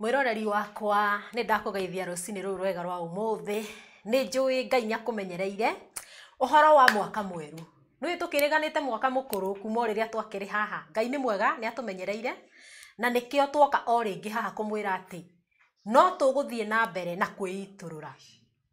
mwiroreri wakwa nä ndakugeithia rå cinä rå rwega rwa må nä njå ngai nä akå uhoro wa mwaka mweru nä tå kä rä te mwaka må kå rå kuma rä rä a twakärä haha ngai nä mwega nä atå menyereire na nä kä o twoka o rä ngä haha kå mwä ra atä no tå gå thiä na mbere na kwä itå rå ra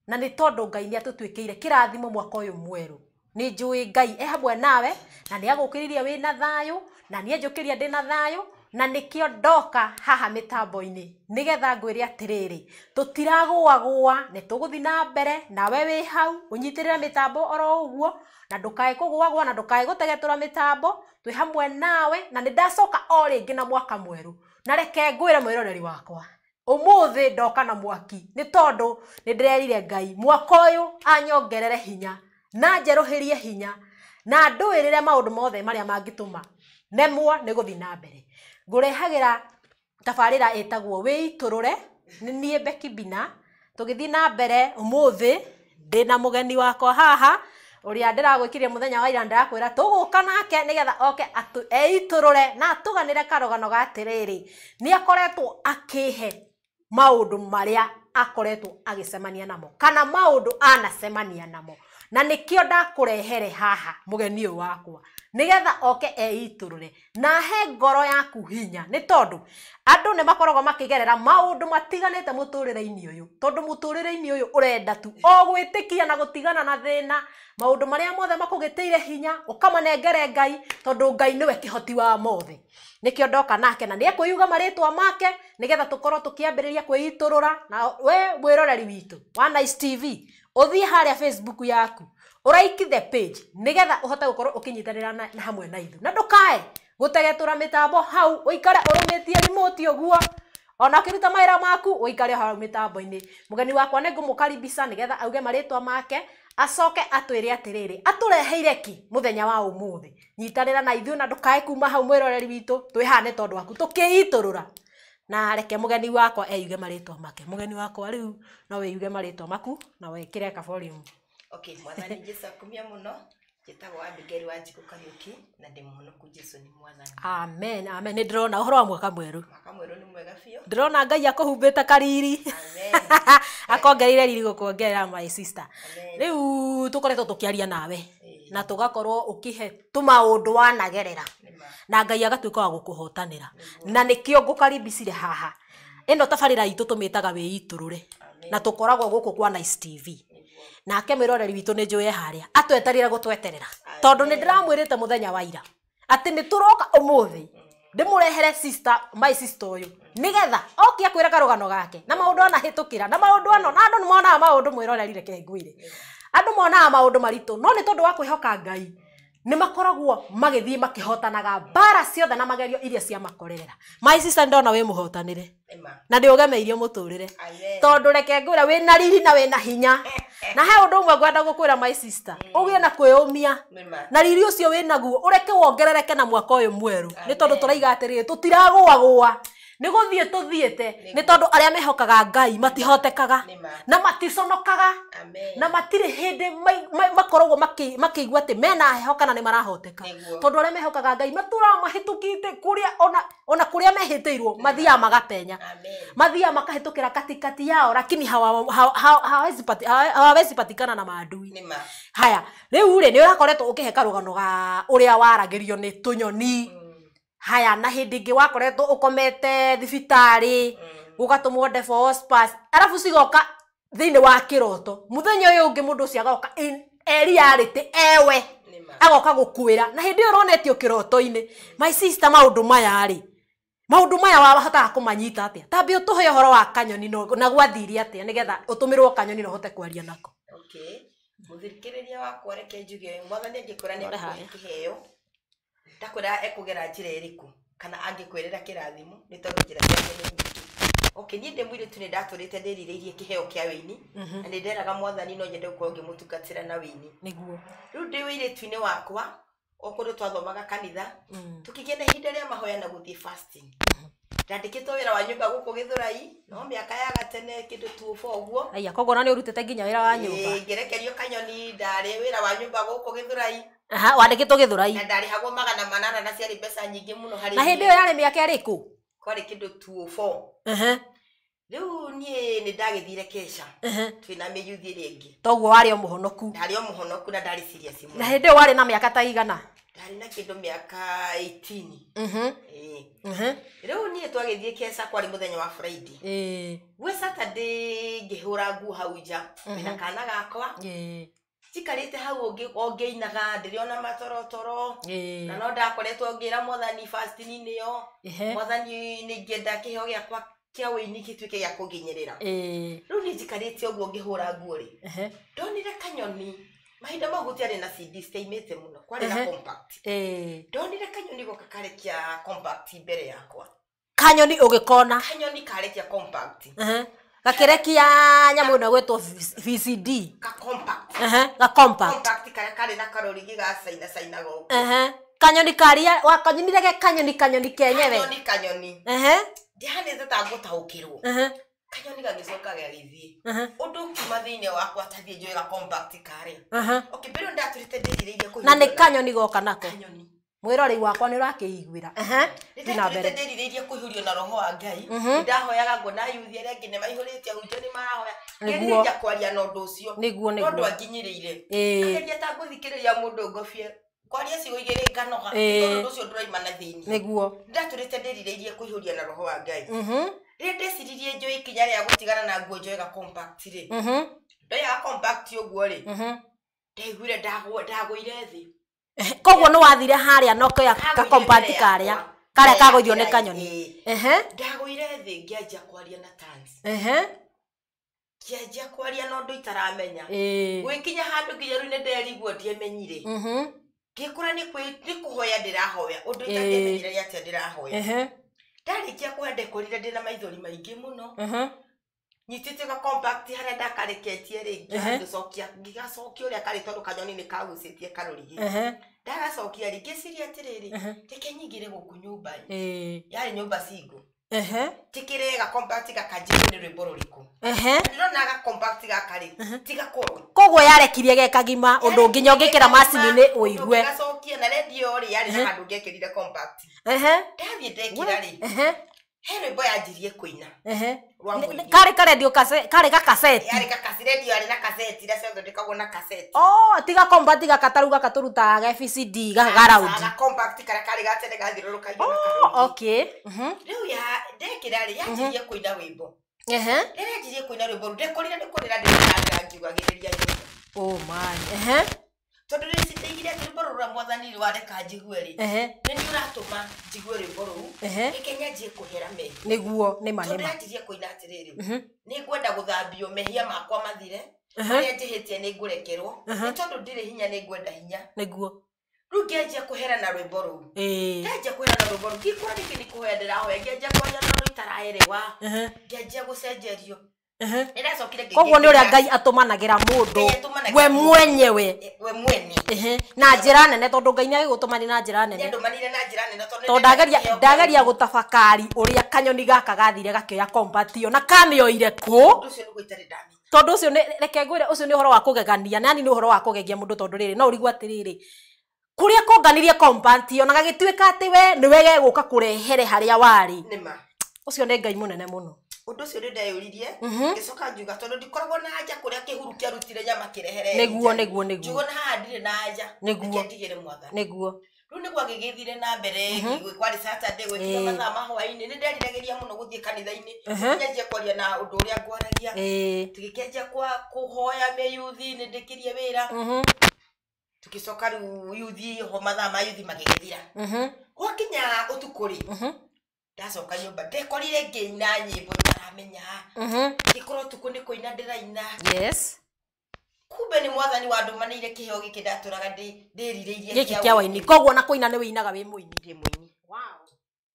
na nä tondå ngai nä atå tuä kä ire kä rathimo mwaka å yå mwerå nä njå ngai ehamwe nawe na nä agå kä rä ria wä na thayå na nä enjå kä ria ndä na thayå na nikio ndoka haha mitamboini nigetha ngwire atiriri tutiragwagwa ni tuguthi na mbere na we wi hau unyitirira mitambo oro uguo na ndukae kugwagwa na ndukae gutegetura mitambo twi hamwe nawe na ni ndacoka o ringi na mwaka mweru na reke ngwire mwiroreri wakwa umuthi ndoka na mwaki ni tondu ni ndirerire ngai mwaka uyu anyongerere hinya na njeruhirie hinya na nduirire maundu mothe maria mangituma nemwo ni guthi na mbere ngurehagira tabarira etagwo wiiturure ni nie Becky Bina tugithii na mbere umuthi må mugeni wakwa haha uria må muthenya wa ira gå tuguka nake nigetha oke eiturure na atuganire karogano rä rä ni akoretwo akihe marä maria akoretwo cemania namo kana ndå anacemania namo na nikio ndakũrehere haha mugeni uyu wakwa nigetha oke eiturure na he ngoro yaku hinya ni tondu andu nĩ makoragwo makigerera maundu matiganĩte mũtũrĩre-inĩ ũyũ tondũ mũtũrĩre-inĩ ũyũ ũrenda tu ogwitikia na gutigana na thina maundu maria mothe makũgĩtĩire hinya ũkamanengere ngai tondu ngai nĩwe kihoti wa mothe nikio ndoka nake na nĩekwĩyuga maritwa make nigetha tũkorwo tukiambiriria kwĩitũrũra na we mwĩroreri witu wa Nice TV uthie haria facebook yaku uraiki the page nigetha uhote gukorwo ukinyitanira na hamwe na ithu na ndukae gutegetura mitambo hau uikare urumitie remote uguo ona kiruta maira maku uikare hau mitambo-ini mugeni wakwa ni ngumukaribisa nigetha auge maritwa make acoke atwire atiriri atureheire ki muthenya wa umuthi nyitanira na ithuĩ na ndukae kuma hau mwiroreri witũ twĩhane tondũ waku tũkĩitũrũra na reke mugeni wakwa eyuge maritwa make mugeni wakwa riu no wiyuge maritwa maku na wekire ka volume okay mwathani jesu akumia muno njitagwo abigeri wa njikå kariuki na ndi muno ku jesu ni mwathani amen amen ni ndä rona å horo wa mwaka mweru mwaka mwerå nä mwega fio ndä ngai akå kariri amen akongerire riri gukongerera my sister riu u tukiaria nawe na tugakorwo ukihe tuma undu he tå wanagerera na ngai agatuika wa gukuhotanira na nikio ngukaribicire haha ino tabarira itu tumitaga wi iturure na tukoragwo guku kwa Nice TV nake mwiroreri witu ni njuwe haria atwetarira gutweterera tondu ni ndiramwirite muthenya wa ira ati ni turoka umuthi ndimurehere sister my sister uyu nigetha oki akwira karugano gake na maundu ona hitukira na maundu ano na andu ni monaga maundu mwirorerire kengwire andu monaga maundu marito no ni tondu wa kwihoka ngai nä makoragwo magäthiä makähotanaga mbara ciothe na magerio iria ciamakorerera maicica ndona wä må hotanä re na nä å gemeirie må tå rä re tondå reke ngwä ra wä na riri na wä na hinya na he å ndå ũmwe ngwenda gå kwä ra maicista å mm. gä e na kwä å mia na riri å cio wä naguo å reke wongerereke na mwaka å yå mwerå nä tondå tå raiga atä rä tå tiragåagåa nä gå thiä tå thiäte nä tondå arä a mehokaga ngai matihotekaga na maticonokaga na matirä hä ndä makoragwo makä igua atä mena heho kana nä marahoteka tondå arä a mehokaga ngai maturaga mahätå kite ona kå rä a mehä tä irwo mathiaga magatenya mathiaga makahätå kä ra katikati yao rakini hawawezi patikana na mandui haya rä u rä nä å rakoretwo å kä he karå gano ga å rä a waragä rio nä tå nyoni mm haya na hindi ngi wakoretwo ukomete thibitari gugatumwo mm. defospas arafu sigoka thini wa kiroto muthenya uyu ungi mundu ucio agoka eriarite ewe agoka gukwira na hindi uronetio kiroto-ini my sister maundu maya ri maundu maya wahotaga kumanyita atia tambi utuhe uhoro wa kanyoni na gwathiri atia nigetha utumirwo kanyoni na uhote kwaria nako okay. muthikiriria wakwa reke njuge mwathani angikwira ni kiheo ndakwira ekugera njira iriku kana angikwirira kirathimo ni tondu njira ciake ni nyingi okay ni ndä mwirä tu nä ndatårä ndä rirä irie kä heo kä a mhm. na nä nderaga mwathani no nyende gå ngä na wä ini nä rä u ndä wakwa okorwo twathomaga kanitha tå kä gä na ihinda rä mahoya na gå fasting mhm. ndandä kä wa nyå mba gå kå no mä ya gatene kä ndå tu bo å koguo na ni å nginya wä wa nyå mba kanyoni ndarä wä wa nyå wandä two gä thå ndari na ndarä magana manana na ciarä mbeca nyingä muno no na hä ndä ä yo yarä mä aka ä rä kå kwarä kä ni rä u kesha twä na mä yuthi ä rä ä ngä toguo o må honoku o må na ndarä ciria simu na hä ndä ä na mä aka ta igana ndarä na kä ndå mä aka rä u niä twagä thiä kesha kwarä må thenya wa friday gwä satandä ngä hå ra nguo hau nja na kana gakwa cikarite hau ongeinaga ndä rä ona matorotoro na no ndakoretwo ngä ra mwathani fastinini yo mwathani nä ngäenda kä heo gäakwa kä a wä ini gä tuä ke gä a kå nginyä rä ra rä u nä njikarä te å guo ngä hå ra nguo rä ndonire kanyoni mahinda mau gutiarä na cd citaimä te må no kwarä na ndonire kanyoni goka karekia mbere yakwa kanyoni å gä kona kanyoni karekia gakire kia nyamu no gwätwo vcd compact kanyoni karia wakanyonire rege kanyoni kanyoni kenyewe ndihanite ta ngutaukirwo kanyoni gagicoka gagithii undu kuma thiini wakwa tathii njui ga compact karia okay mbere ndaturite ndiririirie na ni kanyoni goka nako mwirorei wakwa nä å rakä iguä ra ndinamberenderirä kå hiå rio na roho wa ngai ndahoyaga ngona yuthi arä angä nä maihå rä tie hunjio nä marahoya ngeria kwaria na å ndå å cio tondå anginyä rä ire ngeria ta ngå thikä rä ria må ndå ngobie kwaria cigo igä nganoga tondå ndå å cio ndå raima na thini inä nä guo ndatå rä te ndä na roho wa ngai mhm ri mhm. ndeciririe njo ikinya njå ä na nguo njo gå compact ri mhm ndo ya compact å guo mhm ndaiguire ndagwo ire thä koguo ni wathire haria no kya ka compact karia karia ka guthio ni kanyoni ehe ndagwire thi ngianja kwaria na tans ehe ngianja kwaria no ndu itaramenya gwikinya handu nginya ru ni nderigwo ndiemenyire mhm ngikura ni kwi ni kuhoya ndirahoya undu itaramenyire ati ndirahoya ehe ndarikia kwende kurira ndina maithori maingi muno mhm nyitite ga compact haria ndakareketie ringi ngacokia ngigacokia uria kari tondu kanyoni ni kagucitie karorigi ndagacokia ringi ciria atiriri reke nyingire guku nyumba-ini yari nyumba cingu tikire ga compact gakanjirwo ni rwimbo ruriku ndirona ga compact gakari tigakorwo koguo yarekirie ge kagima undu nginya ungikira macini-ini uigue gacokia na redio ri yari na handu ngekirire compact ndathiĩ ndekira ri he rwimbo yanjirie kuina karä karendio karä gakaetiga tiga kataru gaka tå rutaga ga fcd gagaraundirä u rä yanjirie tondu ni citeire rwimbo rå rwa wareka njigue rä nä ni å ratå ma njigue rwimbo rå u nä kenya njie kå hera ni nä ni ma nä kå ina atä rä rä nä ngwenda gå thambio mehia makwa mathire rä a ni hä tie nä ngå rekerwo nä hinya nä ngwenda hinya nä guo rä u kå na rwä mbo rå u na rwä mbo rå u kuhera kä nä kå hoya ndä itaraerewa gå cenjerio koguo nä å rä a ngai atåmanagä ra må ndå we mwenyewe e, na njä ra nene tondå ngai nä agä gå tå mani na njä ra nene tondå ndageria gå tabakari å rä a kanyoni gaka gathire gakä oya kombatio na kamä oire kå tondå å cio reke ngwä re å cio wa kå nani nä å wa kå gegia må ndå rä rä no å rigwo atä kå rä konganirie kombatio na gagä tuä ka atä we nä wegegå ka kå rehere harä a warä å cio nä ngai må nene må no undu ucio ndi ndeyuririe mhm. ngicoka ngiuga tondu ndikoragwo na anja kuria kihuru kiarutire nyama kirehere niguo niguo niguo njugona haha ndire na anja niguo ndigire mwathani niguo riu niguo gigithire na mbere mhm. kwari saturday gwekire mathaa ma hwaini ni nderiragiria muno guthie kanitha-ini nyanjie mhm. kwaria na undu uria ngwaragia tugikianjia kwa kuhoya miyuthi ni ndikirie wira tugicoka riu yuthi ho mathaa ma yuthi magigithira gwakinya utuku ri ndacoka nyumba ndekorire ngĩina nyĩmbo ndaramenya mm-hmm. ngĩkorwo ũtukũ nĩ kũina ndĩraina yes kumbe nĩ mwathani wandũmanĩire kĩheo gĩkĩ ndatũraga ndĩrirĩirie gĩkĩ kĩa waini koguo na kũina nĩ wĩinaga wĩ mũini ndĩ mũini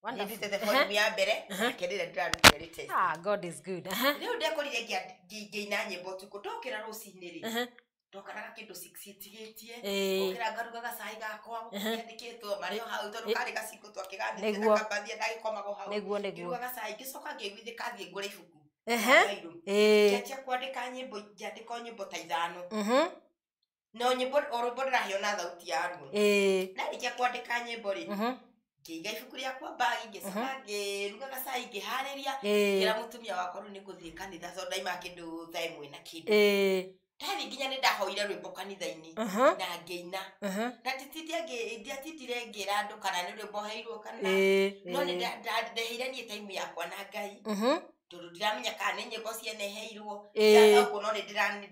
nĩndutĩte uh-huh. fomu ya mbere nake rĩrĩa ndĩrarutire rĩte rĩu ndekorire ngĩina nyĩmbo ũtukũ ndokĩra rũcinĩ rĩ uh-huh tokaraga kindu 688 eh okira garuga gacai gakwa ndikitwo mario hau tondu kari gaciko twakiganite na kabathia ndagikomago hau niguo niguo kiruga gacai gicoka ngigwithi kathie ngure ibuku ngianjia kwandika nyimbo ngĩandĩka nyimbo ta ithano no nyimbo orumbo ndĩraheo na thauti ya ruo ndarĩkia kwandĩka nyimbo rĩ ngĩiga ibuku rĩakwa mbagi ngĩcoka ngĩruga gacai ngĩharĩria ngĩra mũtumia wakwa rĩu nĩ kanitha tondũ ndaima kĩndũ thaa ĩmwe na kĩndũ tari nginya nä ndahoire rwä mbo kanitha-inä na ngä ina na ndiatindire ngä ra andå kana nä rwä mboheirwo kana no ndeheire niä taimu yakwa na ngai tondå ndiramenya kana nä nyä mbo cieneheirwo guo no nä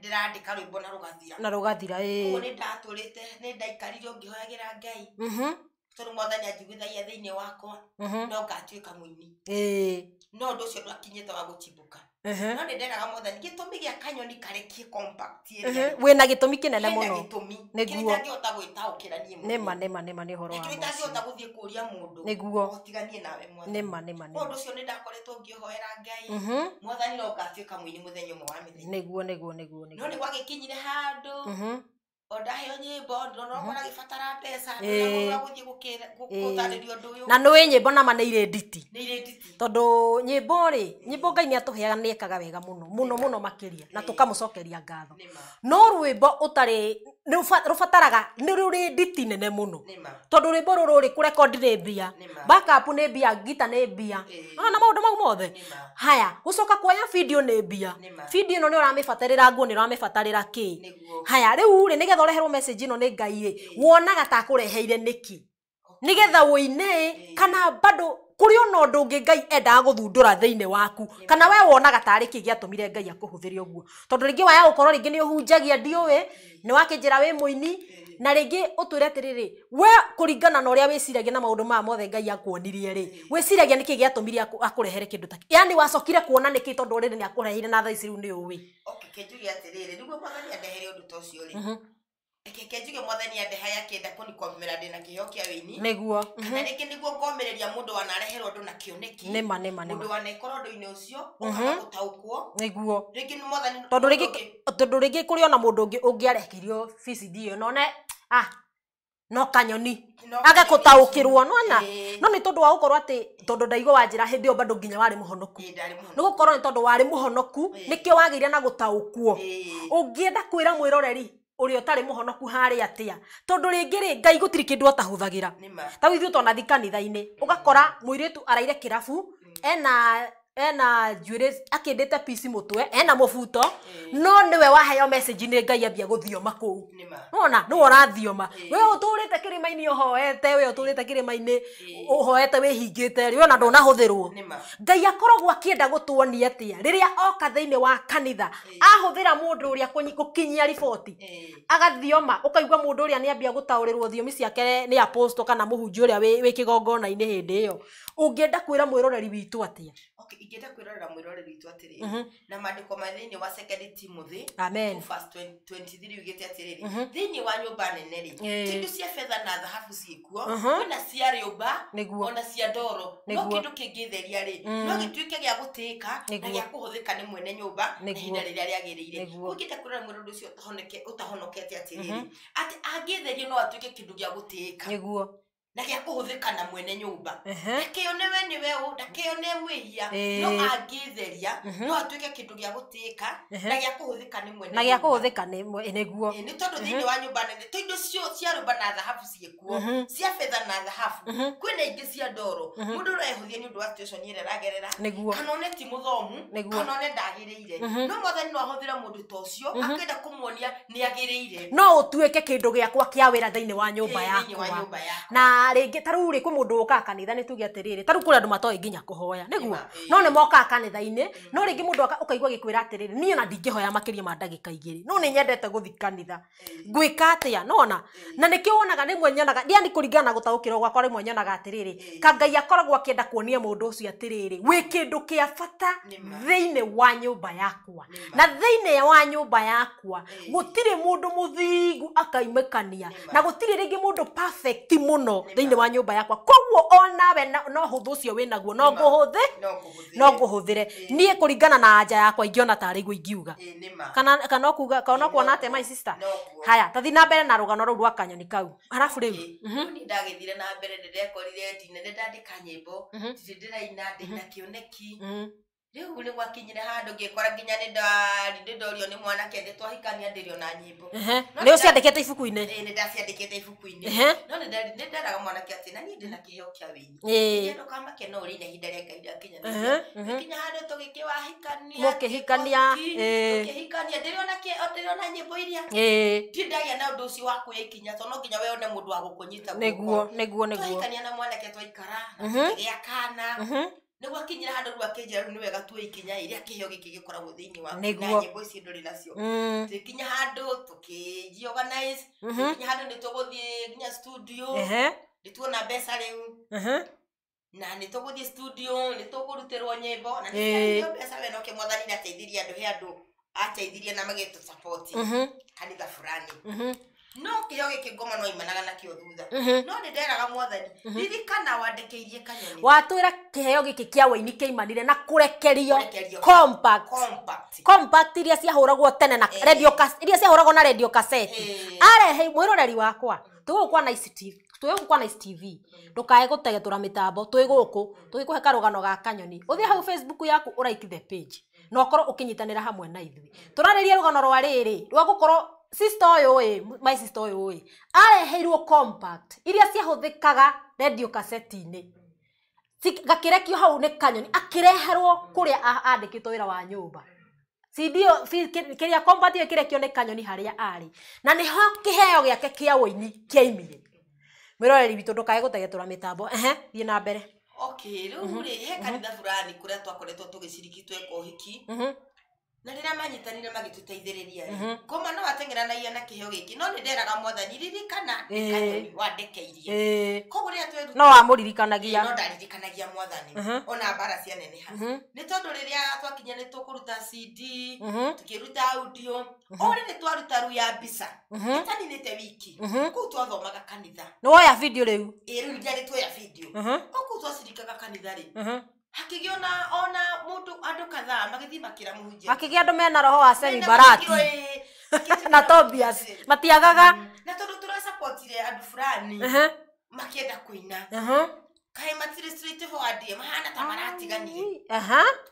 ndärandä ka rwä mbo na rå gathira na rå gathira guo nä ndatå rä te nä ndaikarire å ngä hoyagä ra ngai tondå mwathani anjiguithagia thä inä wakwa no ngatuä ka må ini no å ndå å cio ndwakinyä te wa gå cimbå ka no nä ndendaga mwathani gä tå mi gä a kanyoni karä karekie wä na gä tå mi kä nene må mi nä guo ndangĩhota gwĩtaũkĩra niĩ mũndũ. nä ma nä ma nä ma nä å horo wa Nĩkĩrĩ itangĩhota gũthiĩ kũũria mũndũ Nĩguo. ũtiganie nawe mwathani nä ma nä ma Kwa ũndũ nä ndakoretwo nĩ ndakoretwo hoera ngai mhm. mwathani no må mũini mũthenya ũmwe wa mĩthenya guo nä guo nä guo nä no guo nä gwagĩkinyire handũ mhm na nä nyimbo na mbo nama nä irä nditi tondå nyimbo rä nyä ngai nä atå heaga nä ekaga wega må no må no må no makä ria na tå kamå cokeria ngatho no rwä mbo å tarä rå bataraga nä rå rä nditi nene må no tondå rä mbo rå rå rä kå rekondi nä mbia bakapu nä mbia ngita nä mbia eh. na maå ndå mau mothe haya gå coka kuoya bindio nä mbia bindio ä no nä å ramä batarä ra nguo nä å ramä batarä ra kä haya rä u rä nä getha ũreherwo message ĩno nĩ ngai ĩ wonaga ta akũreheire nĩki nĩ getha wũine kana bado kuri ona ndu ngi ngai endaga guthundura thiini waku kana we wonaga tarä kä gäatåmire ngai akåhåthäre å guo tondå rä ngä waya gå korwo rä ngä nä å hunjagia ndiåä nä wakä njä ra wä må ini na rä ngä å twä re atä rä rä we kå ringana na å rä a wä ciragia na maå ndå maya mothe ngai akuonirie rä wä ciragia nä kä gä atå mire akå rehere kä ndå ta yani wacokire kuona nä kä tondå rä rä nä akå reheire na thaici rä u nä å ä reke njuge mwathani andeha yakenda kũnikomera ndĩ na kĩheo kĩa wĩini nĩguo kana rĩngĩ mhm. nĩguo ngomĩrĩria mũndũ wanareherwo ũndũ na kĩoneki nĩma nĩma nĩma mũndũ wanekora ũndũ-inĩ ũcio mhm. ũkaga gũtaũkwo nĩguo rĩngĩ nĩ mwathani tondũ rĩngĩ tondũ rĩngĩ kũrĩ ona mũndũ ũngĩ ũngĩarekirio PCD ĩyo none ah no kanyoni aga gũtaũkĩrwo nona no nĩ tondũ wa gũkorwo atĩ tondũ ndaigo wa njĩra hĩndĩ ĩyo bado nginya warĩ mũhonoku nĩ gũkorwo nĩ tondũ warĩ mũhonoku nĩkĩo wagĩire na gũtaũkwo ũngĩenda kwĩra mwĩroreri uria utari muhonoku hari atia tondu ringi ri ngai gutiri kindu atahuthagira tau ithuĩ twanathiĩ kanitha-inĩ ũgakora mũirĩtu araire kirafu mm. ena ena njuire akindite pc mutwe ena mufuto no niwe waheo message ni ngai abia guthioma kuu ona niwe urathioma we uturite kirima-ini uhoete we uturite kirima-ini we hingite ri ona huthirwo ngai akoragwo akienda gutuoni atia riria oka thini wa kanitha ahuthira mundu uria gukinyia riboti agathioma ukaigwa mundu uria ni abia gutaurirwo thiomi ciake ni apostle kana muhunjia uria wi kigongona-ini hindi iyo ungienda kwira mwiroreri witu atia okay ingĩenda kwĩrorera mwĩrore witũ atĩrĩrĩ mm -hmm. na mandĩko ma thĩinĩ wa atä rä rä thä inä wa nyũmba nene rĩ kĩndũ cia betha na thahabu kuo ona mhm. cia rĩũmba ona cia ndoro no kĩndũ kĩngĩtheria rĩ mhm. no gå tä ka na gä hå thä ka nä mwene nyå nyũmba ihinda rĩrĩa rĩagĩrĩire ũngĩenda tahonokete atä rä rä atä angä theria no atuä ke kä ndå gä a gå tä ka na gä kå na mwene nyumba ndakä one we nä we å ndakä one mwä hia no angä theria no atuä ke kä ndå gä a gå tä ka na gä a kå hå thä ka nä mwene na gä a kå hå thä ka nä guo nä tondå thä inä wa nyå mba nene tå indo cia rå na thahabu ciä kuo cia betha na thahabu kwä na ingä cia ndoro må ndå å rehå thia nä å ndå wa ä rä a ragerera kana one ti må thomu kana one ndagä rä ire no mwathani no ahå thä re må ndå ta å cio akwenda kå muonia nä agä rä ire no å tuä ke kä ndå gä akwa kä a wä ra thä inä wa nyå mba yakwa na ringi taru ri u mundu kwä kanitha ni tuge atiriri taru rä andu matoi kå rä andå nginya kå hoya no ni mokaga kanitha ini no ringi mundu må ndå å kaigua gä ona ndingä hoya makä ma ndagä igiri no ni nyendete guthi kanitha ngwä atia no ona na nä kä wonaga ni mwe nyonaga ndiani ni kuringana gå taå kä rwo mwe nyonaga atiriri ka ngai kangai akoragwo akä kuonia mundu ndå atiriri wi kindu kia rä wä bata thä wa nyumba yakwa na thä wa nyumba yakwa gå mundu muthingu akaimekania na gå ringi mundu perfect muno no thä wa nyå mba yakwa koguo onawe no hå thå å cio wä naguo no ngå hå thä no ngå hå thä re niä kå ringana na anja yakwa ingä ona tarä guo ingiuga kana kuona atä mai haya tathi na mbere na rå gano rå u rwa kanyoni kau harabu rä u mhm. ndagä thire na mbere ndä rekorire ndinene ndandä ka nyä mbo ndä mhm. ndä raina ndä na kä oneki mhm riu ni gwakinyire handu ngikora nginya ni ndari ndi ndorio ni mwanake thi twahikania ndirio na nyimbo ni uciandikite ibuku-ini ni ndaciandikite ibuku-ini no ni nderaga mwanake ati na nie ndina kiheo kia winyi ndukamake no uri ne hinda ria ngai ndakinya nginya handu tugikiwahikania mukihikania mukihikania ndirio na na nyimbo iria ti tindagia na undu ucio ya kwikinya to no nginya we one mundu wa gukunyita niguo niguo niguo twahikania na mwanake twaikara na tukigia kana niguo kinyira handu riu akinjira riu ni wega tuwe ikinya iria kiheo giki gikoragwo thiini waku na nyimbo ici nduri nacio mm. tukinya handu tukijiorganize mm-hmm. tukinya handu nituguthie nginya studio nituona mbeca riu na nä tå gå thiä studio nä tå kå rutä rwo nyä mbo na nä mbeca we no kä mwathani nä ateithirie andå he andå ateithirie na magä tå mm-hmm. kanitha burani mm-hmm no kä o gä kä ngoma no imanaga na o thutha mhm. no nä nderaga mwathani mhm. ririkana wandäkä irie kanyoni watwä ra kä heo gä kä kä a wåini kä imanire na kå rekerio iria ciahå ragwo tene na eh. iria ciahå ragwo na radio kaseti eh. arehe mwä roreri wakwa mm. tå gå kwa na twä gå kwa na tv mm. ndå kae gå tegetå mä tambo twä gå kå mm. tå gä kå he karå gano ga kanyoni å thiä hau facebook yaku å raiki the page na å korwo å kä nyitanä ra hamwe na ithuä tå rarä rie rå gano rwa rä rä rwa gå korwo sister oyo ä my sister oyo ä areheirwo compact iria ciahũthĩkaga radio ni inĩ gakirekio hau nĩ kanyoni akireherwo kuria andikito wira wa nyũmba kiria compact ä kirekio nĩ kanyoni harĩa ari na nĩho kĩheo gĩake kĩa ũini kĩaimire mwĩroreri witå ndũkae gå tegetå ra mä tambo ehe thie na mbere okay rä u he mhm, kanitha mhm. furani kå rä a twakoretwo tå gä ciriki tweka hiki mhm na rä rä a manyitanire magä tå teithä mhm. koma no atengera na kä heo gä kä no nä nderaga mwathani ririkana eh. wandekeirie eh. koguo rä a no wamå ririkanagia no ndaririkanagia mwathani mhm. ona mbara cia ha mhm. nä tondå rä rä a twakinya nä tå kå ruta cd tå kä ruta audio o rä nä twaruta ru ya mbica itaninä te wiki kå u twathomaga kanitha nä woya video rä u ä rä u ndarä video o kå u twacirikaga kanitha rä hakigiona ona ona må kadha magithi makira magäthiä makä ra munje hakigä mena roho wa semi barati na tobias mm. matiagaga na tondå tå racapotire andå fulani makienda kuina matire street ho adie mahana ta maratiganie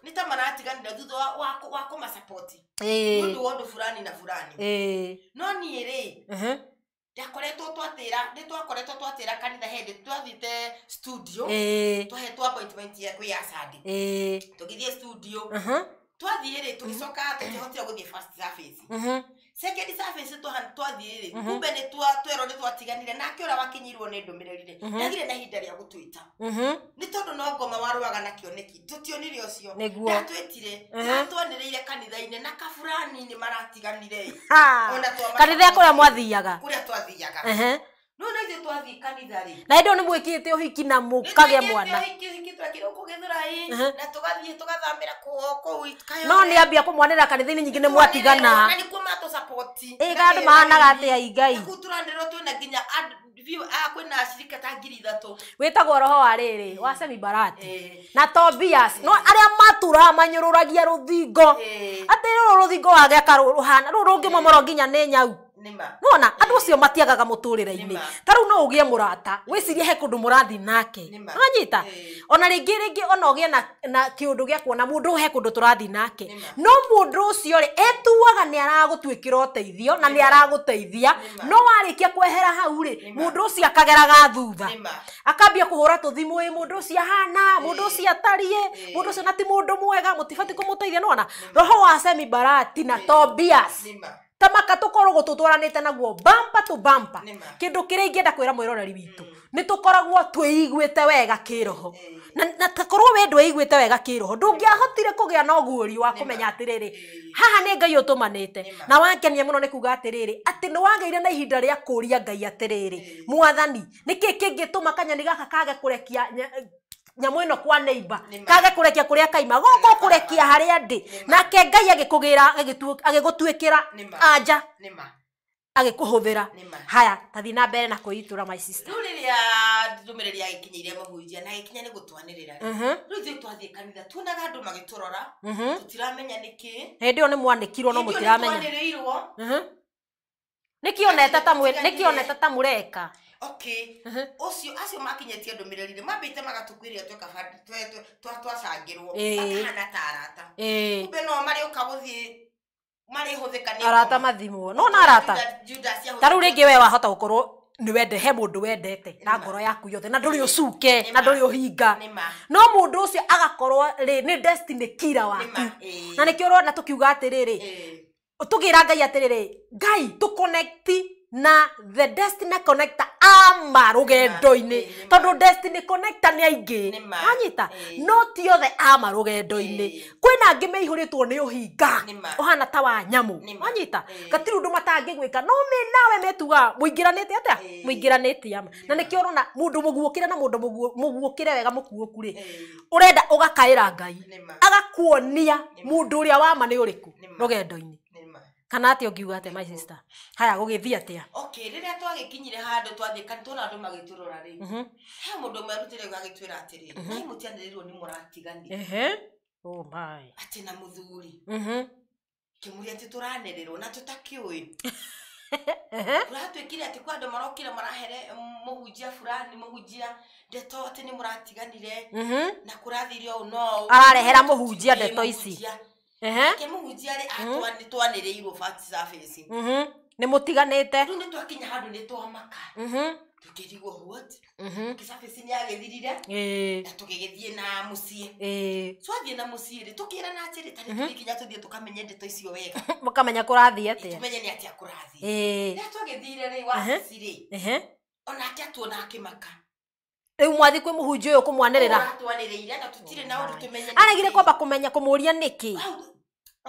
nä ta maratiganire thutho wa kå macapoti nä eh ndå wa fulani na fulani eh no ni niä rä ndakoretwo twatira ni twakoretwo twatä ra kanitha hindi twathite studio twahetwo appointment tå kwi ya twathiä rä tå gä coka tugicoka tukihotire guthie first service cekedi service twa twathiä rä mhm. kumbe nä twerwo nä ni nake å rä a wakinyirwo nä ndå mä rä rire ndagire na ihinda rä a gå twä ta mhm. nä tondå no ngoma warwaga na kĩoneki tå tionire å cio na tire twanä rä ire kanitha-inĩ na kaburani nä maratiganire kanitha kå rä a mwathiaga kå rä a twathiaga mhm. no na ithuĩ twathiĩ kanitha ri na hĩndĩ ĩyo nĩ mwĩkĩte ũhiki na mũkagĩa mwana na tũgathiĩ tũgathamĩra kũu no nĩ ambia kũmwanĩra kanitha ni nyingĩ nĩ mwatigana ĩgandå mahanaga atä aingai rä u tå ranä nginya kwä na ta ngiri ithatå wä tagwo roho wa rä rä wa semibarati na tobias no arä a maturaga manyå rå ragia rå thingo atä rå rå rå thingo wageka rå hana rå rå ngä momoro nginya nä nyau nona andå acio matiagaga må tå rä re-inä ta rä u no å gä e må rata wä cirie he kå ndå må rathiä nake ranyita ona rä ngä rä ngä ona å gä e na kä å ndå gä a kuona må ndå å he kå ndå tå rathiä nake no må ndå å cio rä etuaga nä aragå tuä kä ra å teithio na nä aragå teithia no warä kia kwehera hau rä må ndå å cio akageraga thutha akambia kå hå ra tå thimå ä må ndå å cio ahana må ndå å cio atariä må ndå å cio na ti må ndå mwega må tibatiä kå må teithia nona roho wa semibarati na tobias Nima tamaka tukoragwo tutwaranite naguo bampa to bampa kindu kiria ingienda kwira mwiroreri witu mm. ni tukoragwo te wega kiroho mm. na takorwo we ndweiguite wega kiroho ndungiahotire kugia na ũguũri wa kumenya atiriri mm. haha nä ngai utumanite na wankenia muno ni kuga atiriri ati ni wageire na ihinda ria kuria ngai atiriri mwathani niki kingituma kanyani gaka kage kurekia nyamu ä no kwa neiba kage kå rekia kå rä a kaima goko kå rekia harä a nake ngai agä kå gä ra agä gå tuä kä ra anja agikuhuthira haya tathi na mbere na kuitura my sister riu ya ndumiriri agikinyire muhunjia na ikinya ni gutwanirira ruri mm-hmm. thiu twathie kanitha tuonaga gandu magiturora mm-hmm. tutiramenya niki hindi iyo ni mwandikirwo no mutiramenya niki oneta ta mureka okay ucio acio makinyetie ndumiriri ni mambite magatukwira twacangirwo akahana tarata arata kumbe no mariuka guthii arata mathimwo no na arata ta riu ringi we wahota gukorwo nä wende he må ndå wendete na ngoro yaku yothe na ndå rä å cuke na ndå rä å hinga no må ndå å cio agakorwo rä nä destiny kira waku na nä kä å rona tå kiuga atä rä rä tå gä ra ngai atä rä rä ngai tå na the destiny connector ama rå gendo-inä tondå destiny connector nä aingä anyita no ti othe ama rå gendo-inä kwä na angä me ihå rä two nä å hinga å hana ta wa nyamå anyita gatirä å ndå matangä gwä ka no mä nawe metuga må ingä ranä te må ingä ranä ama na nä kä orona må ndå må kä re na må ndå kä re wega må kuå ku rä å renda å gakaä ra ngai agakuonia må ndå å rä a wama nä å rä kå rå kana atä ngiuga atä my sister haya gå gä thiä atä okay rä rä a twagä kinyire handå twathäkani tuona andå magä tå rora rä mhm. he må ndå å mwe arutä gagä twä ra atä rä nä må mhm. tianä rä rwo nä må ratigani oh, atä na må thuri mhm. kä må ria atä tå ranä rwo na tå takä å ä ratwä kire atä kwa andå marokire marahere må hunjia burani må hunjia ndeto atä nä må ratiganire na kå rathire å no ararehera må hunjia ndeto ici kä må hunjia irwo nä må tiganäte rä u twakinya handå nä twamaka tå kä rigwo na tå na må ciä na må ciä rä na njä rä tarä tå kinya ndeto icio wega må kamenya kå rathiä atä tåmenye nä atä a kå rathiä rä a twagä atuona akä u mwathi kwä må hunjia å yå kå mwanä rä aregire kwamba kå menya kå må ria nä kä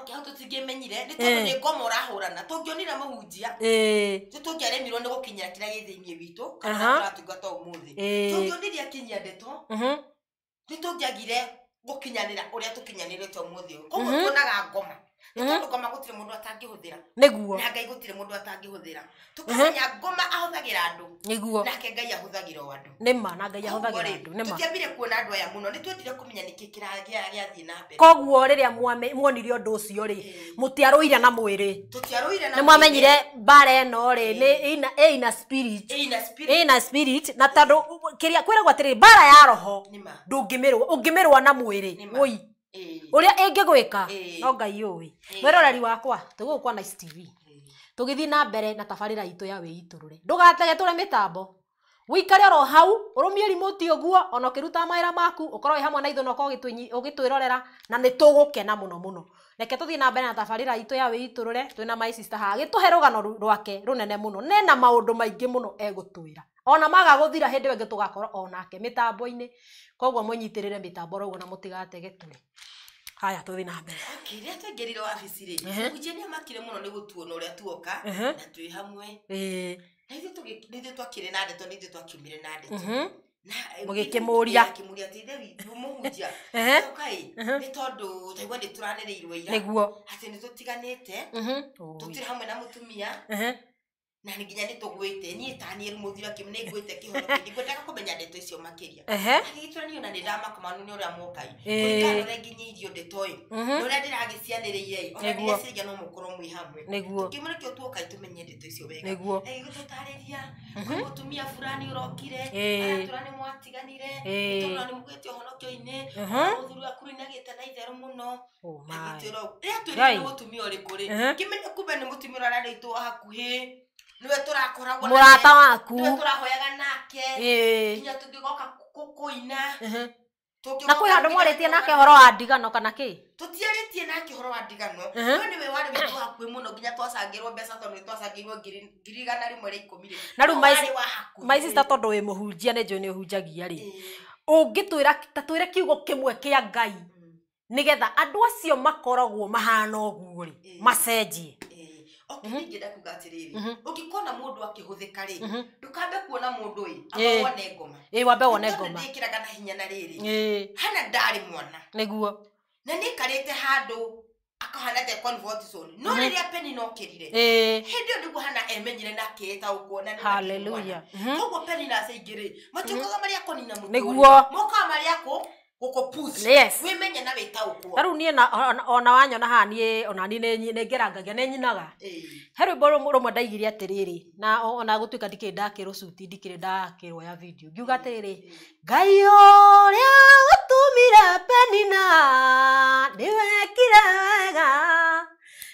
okay tå tingä menyire nä tondå eh. nä ngomo å rahå rana tå ngä onire mahunjia tå eh. tå ngä aremirwo nä gå kinyä ra kä rä a gä thä iniä witå kana ratungata å må eh. thä tå ngä onire akinyia ndeto mhm. nä tå ngä agire gå kinyanä ra å rä a tå kinyanä rä te må thä å yå koguo mhm. tuonaga ngoma Mm-hmm. ngoma nä na ngai gå mm-hmm. ngoma nake ngai ma na ngai ahå thagä kuona aya twendire na mbere koguo rä rä a muonire å ndå å cio rä må tiarå ire na mwä rä mwamenyire mbara ä no rä ä spirit na tondå kä rä a kwä ragwo atä rä mbara ya roho ndå ngä mä rwo na mwä rä Eh. uria ingigwika eh. no ngai uwi eh. mwiroreri wakwa tugukwa na tv tugithii na mbere na tabarira itu ya wiiturure ndugatege ture mitambo wikare oro hau urumie remote uguo ona ukiruta mawira maku ukorwo wi hamwe na ithu na ukorwo ugitwirorera na ni tugukena muno muno reke tuthii na mbere na tabarira itu ya wiiturure twina my sister haha gituhe rugano rwake runene muno nena maundu maingi muno egutwira ona maga guthira hindi wenge tugakora onake mitamboini kogwo koguo mwinyitĩrĩre mitambo roguo na mũtigatege tũrĩ haya tuthi na mbere kiria tengerire wabici ri mujie ni amakire muno ni gutuona uria tuoka na twi eh, hamwe na ni ithuĩ twakire na ndeto ni ithuĩ twakimire na ndeto mugikimuria kimuria atithe witu muhunjia ukai ni tondu taigua ni turaniriirwo ira niguo ati ni tutiganite tutiri hamwe na mutumia na nginya nä tå ni te niä taniä rä må thira kä nä ngwä te hono kä ngwendaga kå menya ndeto icio makiria ehe agägitå ni na nä kuma nuni å mukai a mokai kåringana nginya irio ndetoä nä å rä a ndä ona nä reciria no mukoro korwo mwä hamwe kä må rä kä o tuokai ndeto icio wega ägä tå tarä ria kwä må tumia burani mwatiganire tå ni mugwite må gwä ine ũhonokio-inä må thuri waku na itherå muno oh my twä rä a twä rä nä må tumia å rä kå rä kä menye niwe turakoragwo murata waku turahoyaga nake nginya tungigoka kuina na kwä handå mwarä nake horo wa ndigano kana kä tutiarä tie nake horo wa ndigano no nä we warä witå hakuä må no nginya twacangä rwo mbeca tondå nä twacangä irwo ngiri rä mwe rä ikå na rä u maicista tondå wä må hunjia nä njå nä å hunjagia rä å ngä twä re kiugo kä mwe kä a ngai mm. nä getha andå acio makoragwo mahana å guo rä macenjie ukiringida mhm. kuga atiriri ukikona mhm. mundu akihuthika ri mhm. ndukande kuona mundu i wone ngoma i wambe wone ngoma ndikiraga na hinya na riri hana ndari mwana niguo na nikarite handu akahana te comfort zone no riria peni no kirire hindi yo niguo hana emenyire na kiita ukuona ni haleluya koguo peni na seingiri matukaga maria konina mutu niguo mokaga maria ku wimenye ta rä u niä ona wanyona haha niä ona niä nä ngerangagia nä nyinaga he rwä mbo rå mwe ndaigire atä rä rä na ona gå tuä ka ndikä rä ndakä rå cuti ndikä rä ndakä roya video ngiuga atä rä rä ngai å rä a gå tumire penina nä wekire wega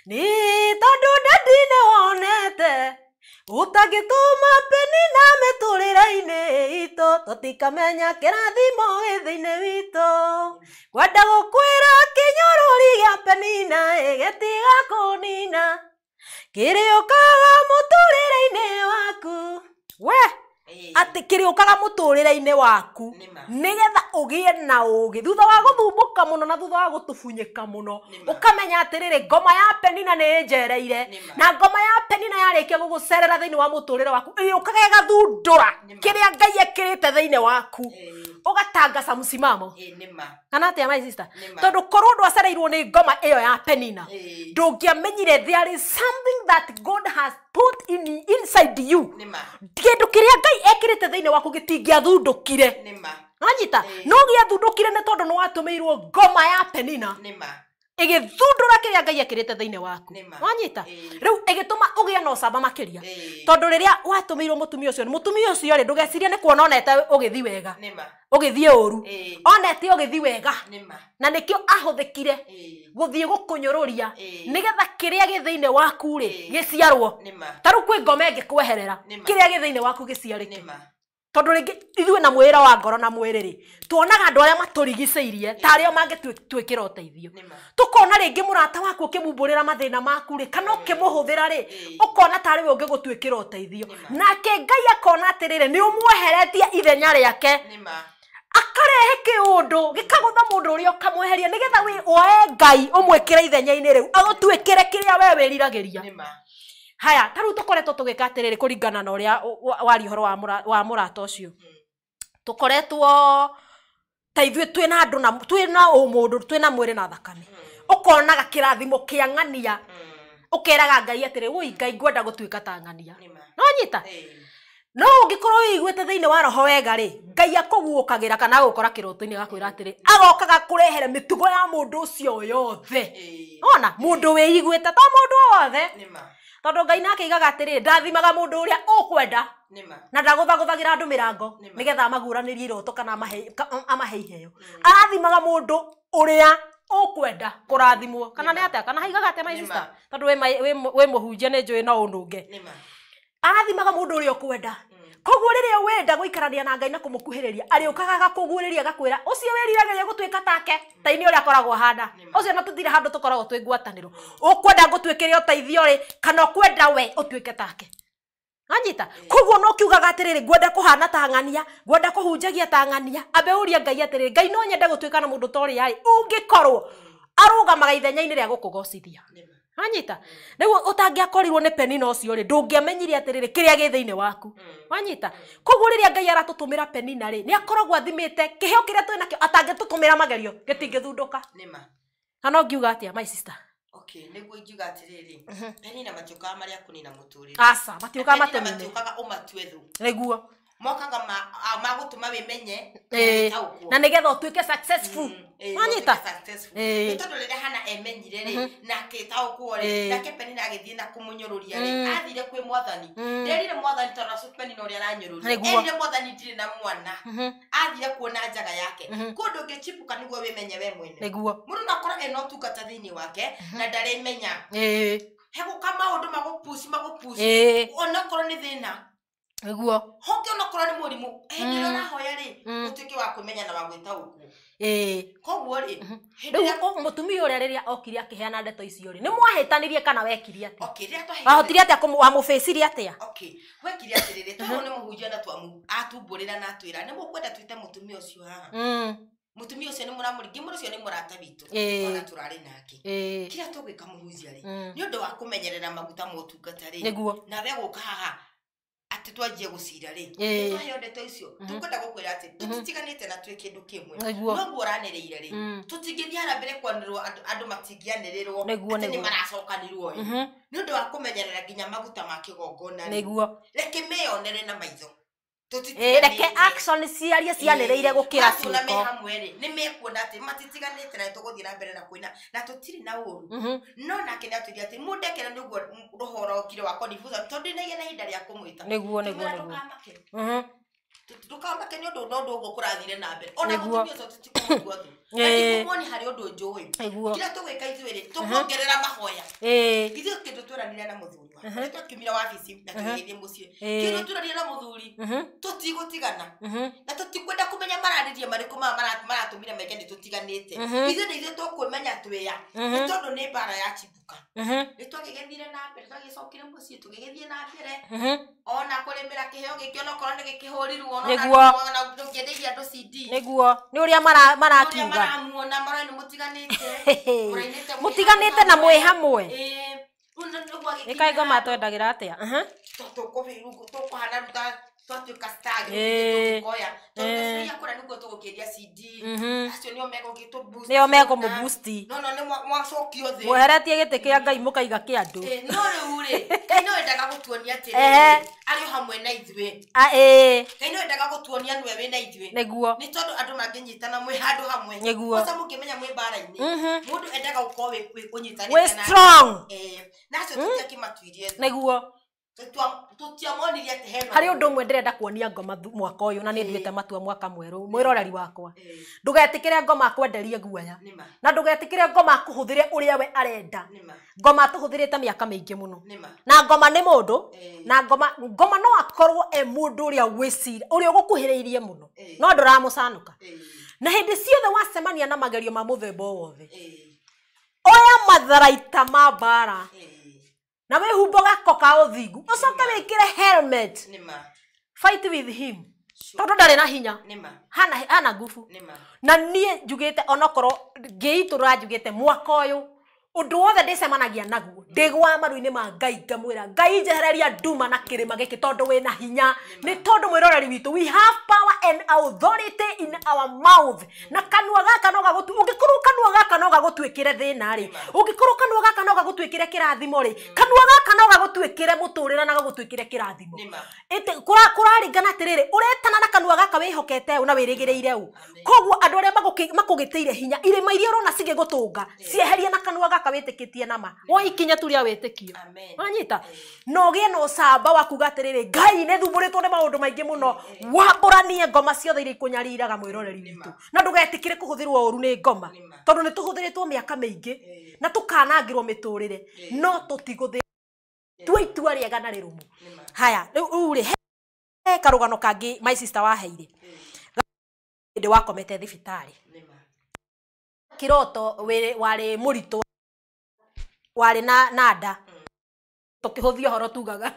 nä tondå ndatinä wonete utangituma penina miturire-ini itu tutikamenya kirathimo gi thiini witu ngwenda gukwira kinyururi gia penina gitiga kunina kiriukaga muturire-ini waku we atä kä rä å kaga må tå rä re-inä waku nä getha å gä e na å gä thutha wa gå thumbå ka må no na thutha wa gå tå bunyä ka må no å kamenya atä rä rä ngoma ya penina nä njereire na ngoma ya penina yarä kia gå gå cerera thä inä wa må tå rä re waku ä å kagega thundå ra kä rä a ngai ekä rä te thä inä waku ugatangasa msimamo eh, kana atia my sister tondu korwo ndwacereirwo ni ngoma iyo ya penina eh. ndungiamenyire there is something that god has put in inside you kindu kiria ngai ekirite thiini waku gitingiathundukire anyita eh. no giathundukire ni tondu ni watumiirwo ngoma ya penina igithundura kiria ngai ekirite thiini waku anyita riu igituma no camba makiria tondu riria watumiirwo mutumia ucio mutumia ucio ri ndugecirie ni kuona onete ugithi wega ugithi uru onete ugithi wega na nikio ahuthikire guthii gukunyururia nigetha kiria gi thiini waku ri giciarwo taru kwi ngoma ingikweherera kiria gi thiini waku giciarike tondu ringi ithuĩ na ra wa ngoro na mwĩrĩ rĩ tuonaga andũ arĩa matũrigicĩirie ta tå kona rä ngä må rata waku mathä na maku rä kana ũkĩmũhũthĩra rĩ ũkona tarĩ we ũngĩgũtwĩkĩra ũteithio nake ngai akona nä å ũmweheretie ithenya ake akarehe kĩũndũ gĩkagũtha mũndũ ũrĩa ũkamweheria nĩgetha woe ngai ũmwĩkĩre ithenya re kä rä a we ria haya ta riu tukoretwo tugika atiriri kuringana na uria wari uhoro wa murata ucio tukoretwo ta ithuĩ twĩ na andũ na twĩ na ũmũndũ twĩ na mwĩrĩ na thakame ũkonaga kĩrathimo kĩa ng'ania ũkeraga ngai atĩrĩ wĩ ngai ngwenda gũtuĩka ta ng'ania no nyita no ũngĩkorwo wĩiguĩte thĩinĩ wa roho wega rĩ ngai akũguũkagĩra kana agũkora kĩroto-inĩ agakwĩra atĩrĩ agokaga kũrehere mĩtugo ya mũndũ ũcio yothe ona mũndũ wĩiguĩte to mũndũ wothe tondå ngai nake igaga atä rä ndathimaga må ndå å rä a å kwenda na ndagå thagå thagä ra andå mä rango nä getha iroto kana amahe um, iheo mm. arathimaga må ndå å rä a å kwenda kå rathimwo kana nä atä kana haigaga atä maicista tondå wä må hunjia nä njå ä no å nå nge arathimaga må ndå å rä a å kwenda koguo riria wenda guikarania na ngai na kumukuhiriria ari ukaga gakuguuriria gakwira ucio wiriragĩria gutuika take tai ni uria akoragwo hana ucio na tutire handu tukoragwo twi ngwataniro ukwenda ngutuikire uteithio ri kana ukwenda we utuike take anyita koguo no kiugaga atiriri ngwenda kuhana ta ng'ania ngwenda kuhunjagia ta ng'ania ambe uria ngai atiriri ngai no nyende gutuika na mundu toria ri ungikorwo arugamaga ithenya-inĩ rĩa gũkũgocithia wanyita rĩu ũtangĩakorirwo nĩ penina ũcio rĩ ndũngĩamenyire atĩrĩrĩ kĩrĩa gĩ thĩinĩ waku mm. wanyita koguo a ngai aratå penina mä ra akoragwo rä nä akoragwo athimä te kä magerio kä rä a ngiuga nakä my sister okay nĩguo ingiuga atĩrĩrĩ mhm. penina matiũkaga marĩa kũnina mũtũrĩre aca matiũkaga matemene matiũkaga ũmatue thu nĩguo mokaga magåtåma wä menye eh, na nä getha å wanyita tondå rä rä a hana emenyire rä mm-hmm. na akä kuo rä agä thiä na kå mm. athire kwä mwathani mm. mwathani tondå å rä a aranyå rå mwathani ndirä na mwana mm-hmm. athire kuona njaga yake mm-hmm. kå ndå ngä cipuka nä guo wä menye we mwene nä guo må ndå ena å tungata thä inä wake na ndarä menya eh. hegå ka maå ndå magå magå eh. onakorwo nä thä na guo honge ona korwo nä må rimå hä eh, mm. ndä rahoya rä å mm. tuä ke wa kwä menya na wagwä ta å kuo koguo rä mm-hmm. rä u må tumia å rä a rä rä a okire akä heana ndeto icio rä nä mwahätanä rie kana wekire atä wahotire atä a wamåbäcire atä a wekire atä rä rä tondå mm-hmm. nä må hunjia na atumbå rä ra na atwä ra nä må kwenda twä te må tumia å cio haha mutumia mm. ucio ni muramurigi mura ucio ni murata witu ona turari nake kira tugwika muhunjia ri ni undu wa kumenyerera maguta motungata ri nawe guka haha ati twanjie gå cira rä twahe ndeto icio tå kwenda gå kwä ra atä tå titiganä te na twä kä ndå kä mwe noguo ranä rä ire rä mm. tå tingä thiä hara mbere kwanä rwo andå matingäanä rä rwo atä nä maracokanirwo nä å ndå wa kå menyerera nginya maguta ma kä gongona nä guo reke mä yonere na maitho Eh, reke action ciaria cianereire eh, gukira ciuko hamwe ri ni mekuona ati matitiganite na tuguthii na mbere na kuina na tutiri na uru mhm. no nake ni atwiri ati mundekera niguo ruhoro ukire wa confusa tondu nagia na ihinda ria kumwita niguo niguo niguo ndukamake mhm. nä å ndå no ndå gå kå rathire na mbere ona gå cio harä å ndå njå ä kä tå gwä ka ithuä rä tå kuongerera mahoya eh. ithuä kä ndå twä ranire na må thuri tukiumire wabici na tugithie ee. mucii kindu turaria na muthuri tutigũtigana na tutikwenda kumenya mararirie mariku maa maratumire meke ni tutiganite ithuĩ nĩ ithuĩ tũkwĩmenya twĩya nĩ tondũ nĩ mbara ya chibuka nĩ twagĩgĩthire na mbere twagĩcokire mucii tũgĩgĩthiĩ na mbere ona kũrĩmĩra kĩheo gĩkĩ onakorwo nĩ gĩkĩhũrirwo ndũngĩenderia andũ cd nĩguo nĩ ũrĩa marakiuga maramuona maroi nĩ mũtiganĩte mũtiganĩte na mwĩ hamwe ä kaä ngo matwendagira atä a ruta twatuika o megå megå må mweheretie gä tä kä a ngai må kaiga kä andå no rä gå tuonia atä arä harä å ndå å mwe ndä renda kuonia ngoma mwaka å yå na nä nduä te eh. matua mwaka mwerå mwä wakwa eh. ndå getä kä re ngoma akwenderie guoya na ndå getä kä re ngoma akå hå thä re å rä a we arenda ngoma tå hå thä rä te mä aka mä ingä må no na ngoma nä må ndå eh. na ngoma ngoma no akorwo e må ndå å rä a wä cira å rä a å gå kuhä rä irie må no no ndå ramå canå ka na hä ndä ciothe wacemania na magerio ma må themba wothe oya matharaita ma mbara hey na wä humbo gako ka å thingu å coke wä kä re fight with him tondå ndarä na hinya hana ngubu na niä njugä te onokorwo ngä itå ra njugä te mwaka å yå undu wothe ndicemanagia naguo ndigwa maru-ini ma ngai ngamwira ngai njehereria nduma na kirima giki tondu wina hinya ni tondu mwiroreri witu we have power and authority in our mouth na kanua gaka no gagutu ungikorwo kanua gaka no gagutwikire thina ri ungikorwo kanua gaka no gagutwikire kirathimo ri kanua gaka no gagutwikire muturira na gagutwikire kirathimo ite kura kuraringana tiriri uretana na kanua gaka wihokete na wirigireire u koguo andu aria makugitiire hinya irima iria urona cigigutunga cieherie na kanua gaka mpaka witikitie na ma wo ikinya turia witikio anyita no gie no camba wa kuga atiriri ngai ni thumburitwo ni maundu maingi muno wamburanie ngoma ciothe iria ikunyariraga mwiroreri witu na ndugetikire kuhuthirwo uru ni ngoma tondu ni tuhuthiritwo miaka miingi na tukanangirwo miturire no tutiguthi tua itua riega na rirumu haya riu ri he karugano kangi my sister waheire ndi wakomete thibitarĩ kiroto warĩ mũritũ warä na na nda tå kä hå thia horo tugaga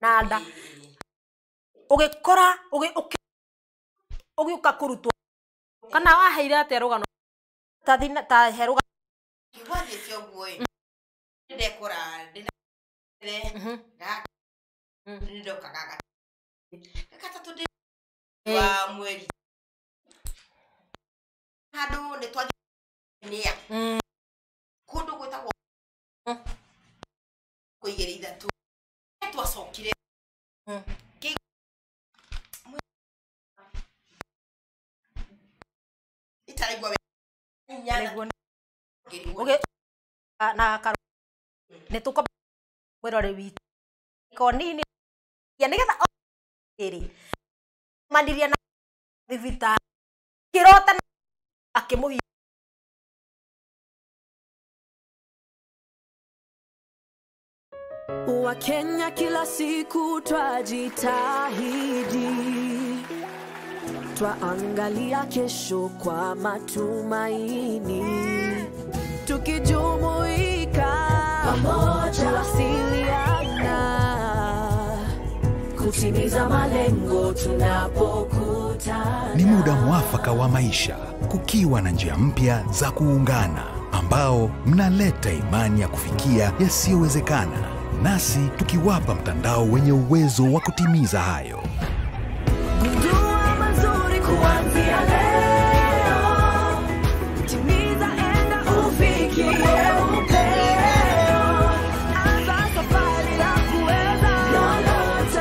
na nda å gä kora å gä å ka kå rutwo kana waheire atä rå gano ta he rå gano mm. mm-hmm. mm. mweri handå nä twathä a gwita gwo kuigere ithatu twacokire itarigwa na karo nä tå kowä rore witå konini nä getha rä manirie na thibitarä kä rotana akä må hi Wakenya kila siku twajitahidi, twaangalia kesho kwa matumaini, tukijumuika pamoja, kuwasiliana, kutimiza malengo tunapokutana. Ni muda mwafaka wa maisha, kukiwa na njia mpya za kuungana, ambao mnaleta imani ya kufikia yasiyowezekana nasi tukiwapa mtandao wenye uwezo wa kutimiza hayo.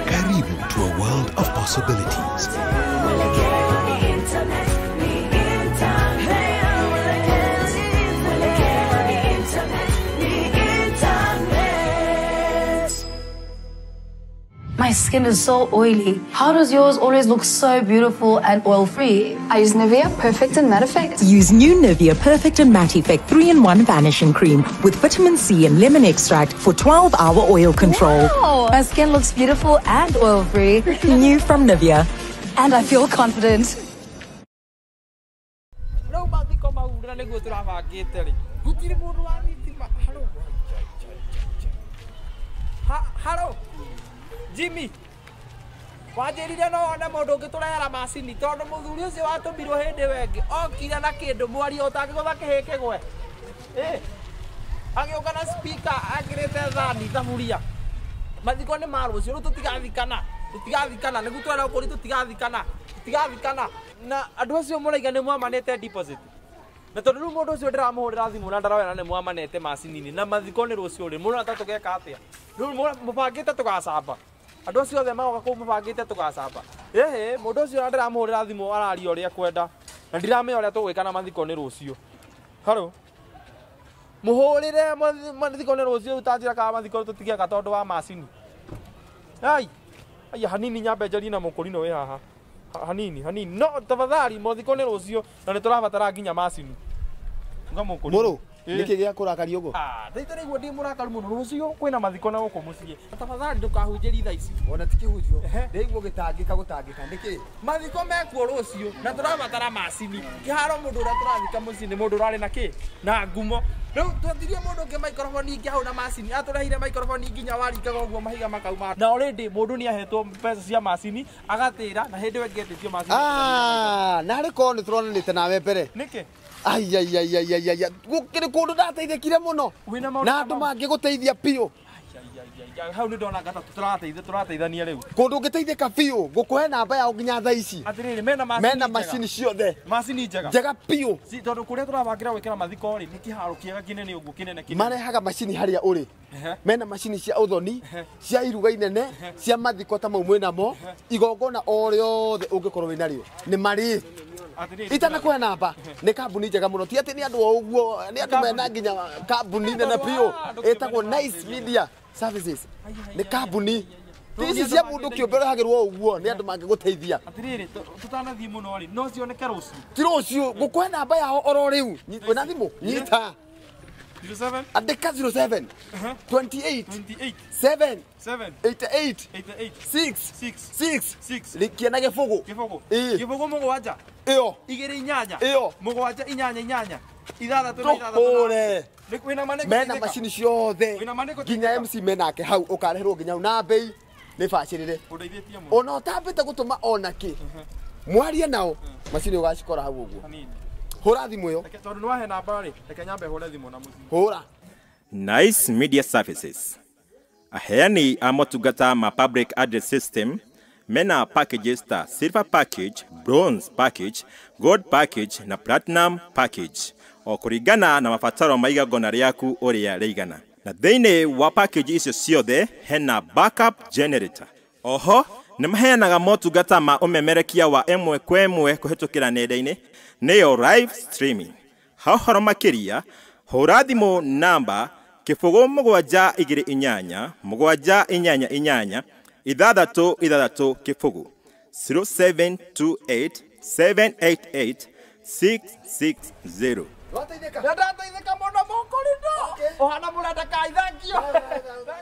Karibu to a world of possibilities. my skin is so oily. How does yours always look so beautiful and oil free? I use Nivea Perfect and Matte Effect. Use new Nivea Perfect and Matte Effect 3 in 1 Vanishing Cream with vitamin C and lemon extract for 12 hour oil control. Wow! My skin looks beautiful and oil free. new from Nivea. And I feel confident. Hello. Jimmy wanjĩrire no one mũndũ ũngĩ tũrehera macini tondũ mũthuri ũcio watũmirwo hĩndĩ wengĩ okire na kĩndũ mwaria ũtangĩgũtha kĩhĩ kĩgwe agĩũka na spika akĩrĩte thani thaburia mathiko nĩ ma rũcio rĩu tũtigathikana tũtigathikana nĩguo twena ũkũri tũtigathikana na andũ acio mũraiga nĩ mwamanĩte deposit na tondũ rĩu mũndũ ũcio ndĩramũhũrĩra thimũ na ndaroera nĩ mwamanĩte macini na mathiko nĩ rũcio rĩ mũrona ta tũgeka atĩa rĩu andå acio othe magoka kå u mabangä te tå gacamba ähä må ndå å cio ona ndä ramå hå rä ra thimå araria å rä a kwenda na ndiramä a å rä a tå gwä kana na mathiko nä rå cio harå må hå rä re mathiko nä rå cio ta njä ra kaa mathiko tå tigiaga tondå wa macini ai aya hanini nyambe na må kå rinå wä haha hanini hanini no tafadhali mathiko nä rå cio na nä tå rabatara nginya macini ngamå kå nä kä gä a kå rakari å guo thaitä naiguo ndä må rakaru mathiko na gå kå må ciä tha ici ona ti kä hunjio ndäiguo gä tangä mathiko mekuo rå cio na tå macini kä haro må ndå å rä a tå å rarä na kä na ngumo rä u twethirie må ndå å hau na macini atå rehire nginya waringaga å guo mahiga makauma na å rä ndä nä ahetwo mbeca cia macini agatä ra na hä ndä ä we ngä ndä tio na harä korwo nä tå ronanä te nawe mbere nä ayayayayaya gukiri kundu ndateithikire muno na andu mangiguteithia piu hau nä ndonaga tå rateithania rä u kå ndå ngä teithä ka biå gå kå he namba yao nginya tha ici mena macini ciothe macini njega biå tondå kå rä a tå rabangä gwä kä ra mathiko rä nä kä haro kä ega kä marehaga macini harä a å rä mena macini cia å thoni cia iruga inene cia mathiko ta mau mwä namo igongona o rä othe å ngä korwo wä narä o nä marä itanakuhe namba nä kambuni njega må no ti atä nä andå o å guo nä andå mena nginya kambuni nene biå ätagwo nä kambuni ici cia må ndå kä å mbe rehagä rwo å guo nä andå mangä gå teithia tå tanathiä må ti rå ciå ngå kå he namba yao oro rä u na thimå nyita 07 at 07 uh -huh. 28 28 7 7 88 88 6 6 6 6 inyanya inyanya mena macini ciothe nginya mc menake hau ukareherwo nginya na bei nä bacä rä re ona å tambä te gå tå ma ona kä uh-huh. mwarie nao uh-huh. macini å gacikora hau å guo hura thimu yo tondu ni wahe namba ri reke nyambe hura thimu na muthii hura Nice Media Services aheani a motungata ma public address system mena packages ta silver package bronze package gold package na platinum package o kuringana na mabataro ma igagona rĩaku ũrĩa rĩigana na thĩinĩ wa package icio ciothe hena backup generator oho nĩ maheanaga motungata ma ũmemerekia wa ĩmwe kwa ĩmwe kũhĩtũkĩra nenda-inĩ neyo live streaming hahora makiria hura thimo namba kibugu mugwaja igire inyanya mugwaja inyanya inyanya ithathatu ithathatu kibugu 0728 788 660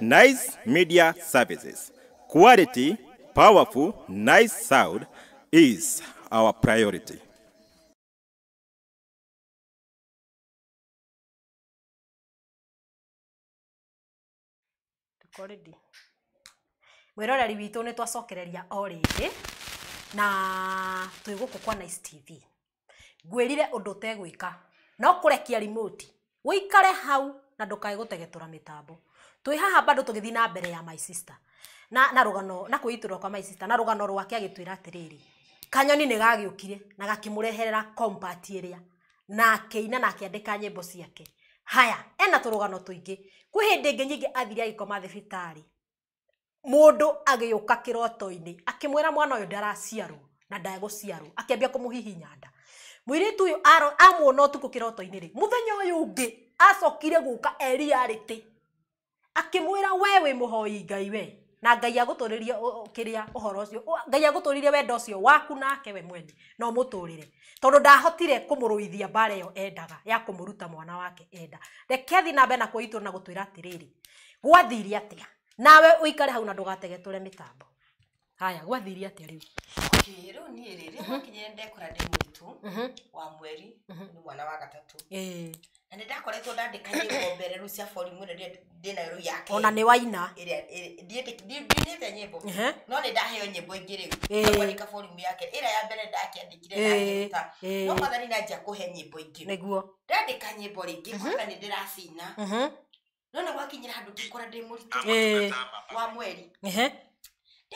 Nice Media Services. Quality, powerful, nice sound is our priority. already mwiroreri witå nä twacokereria o rä rä na twä gå kå kwa nice tv ngwä rire å ndå tegwä ka no kå rekia rimoti ikare hau na ndå kaä gå tegetå ra mä tambo twä haha bado tå gä thiä na mbere ya my sister na na rugano na kwä itå rwa kwa my sister na rugano rwake agä twä ra atä rä rä kanyoni nä gagä å kire na gakä må reherera kompati ä rä a na akä ina na akä andä ka nyä mbo ciake haya ena tũrũgano tũingĩ kwĩ hĩndĩ nyingi athiri athire agĩkoma thibitarĩ mũndũ agĩũka kĩroto-inĩ akĩmwĩra mwana ũyũ ndaraciarwo na ndegũciarwo akĩambia kũmũhihinya nda mũirĩtu ũyũ amuona ũtukũ kĩroto-inĩ rĩ mũthenya ũyũ ũngĩ acokire gũka eriarĩtĩ akĩmwĩra wee wĩ mũhoi ngai we na ngai agutoririe kiria uhoro ucio ngai agutoririe wendo ucio waku nake we mwene no muturire tondu ndahotire kumuruithia mbara yo endaga ya kumuruta mwana wake enda reke na nambe na kwitu na gutwira tiriri gwathiri atia nawe uikare hau na ture mitambo haya gwathiri atia riu kiru ni riri rä rä mhm. hakinyä ndekora mhm. wa mweri mhm. mwana wa eh nä ndakoretwo ka nyämbo ona nä waina ndiinä te nyämbo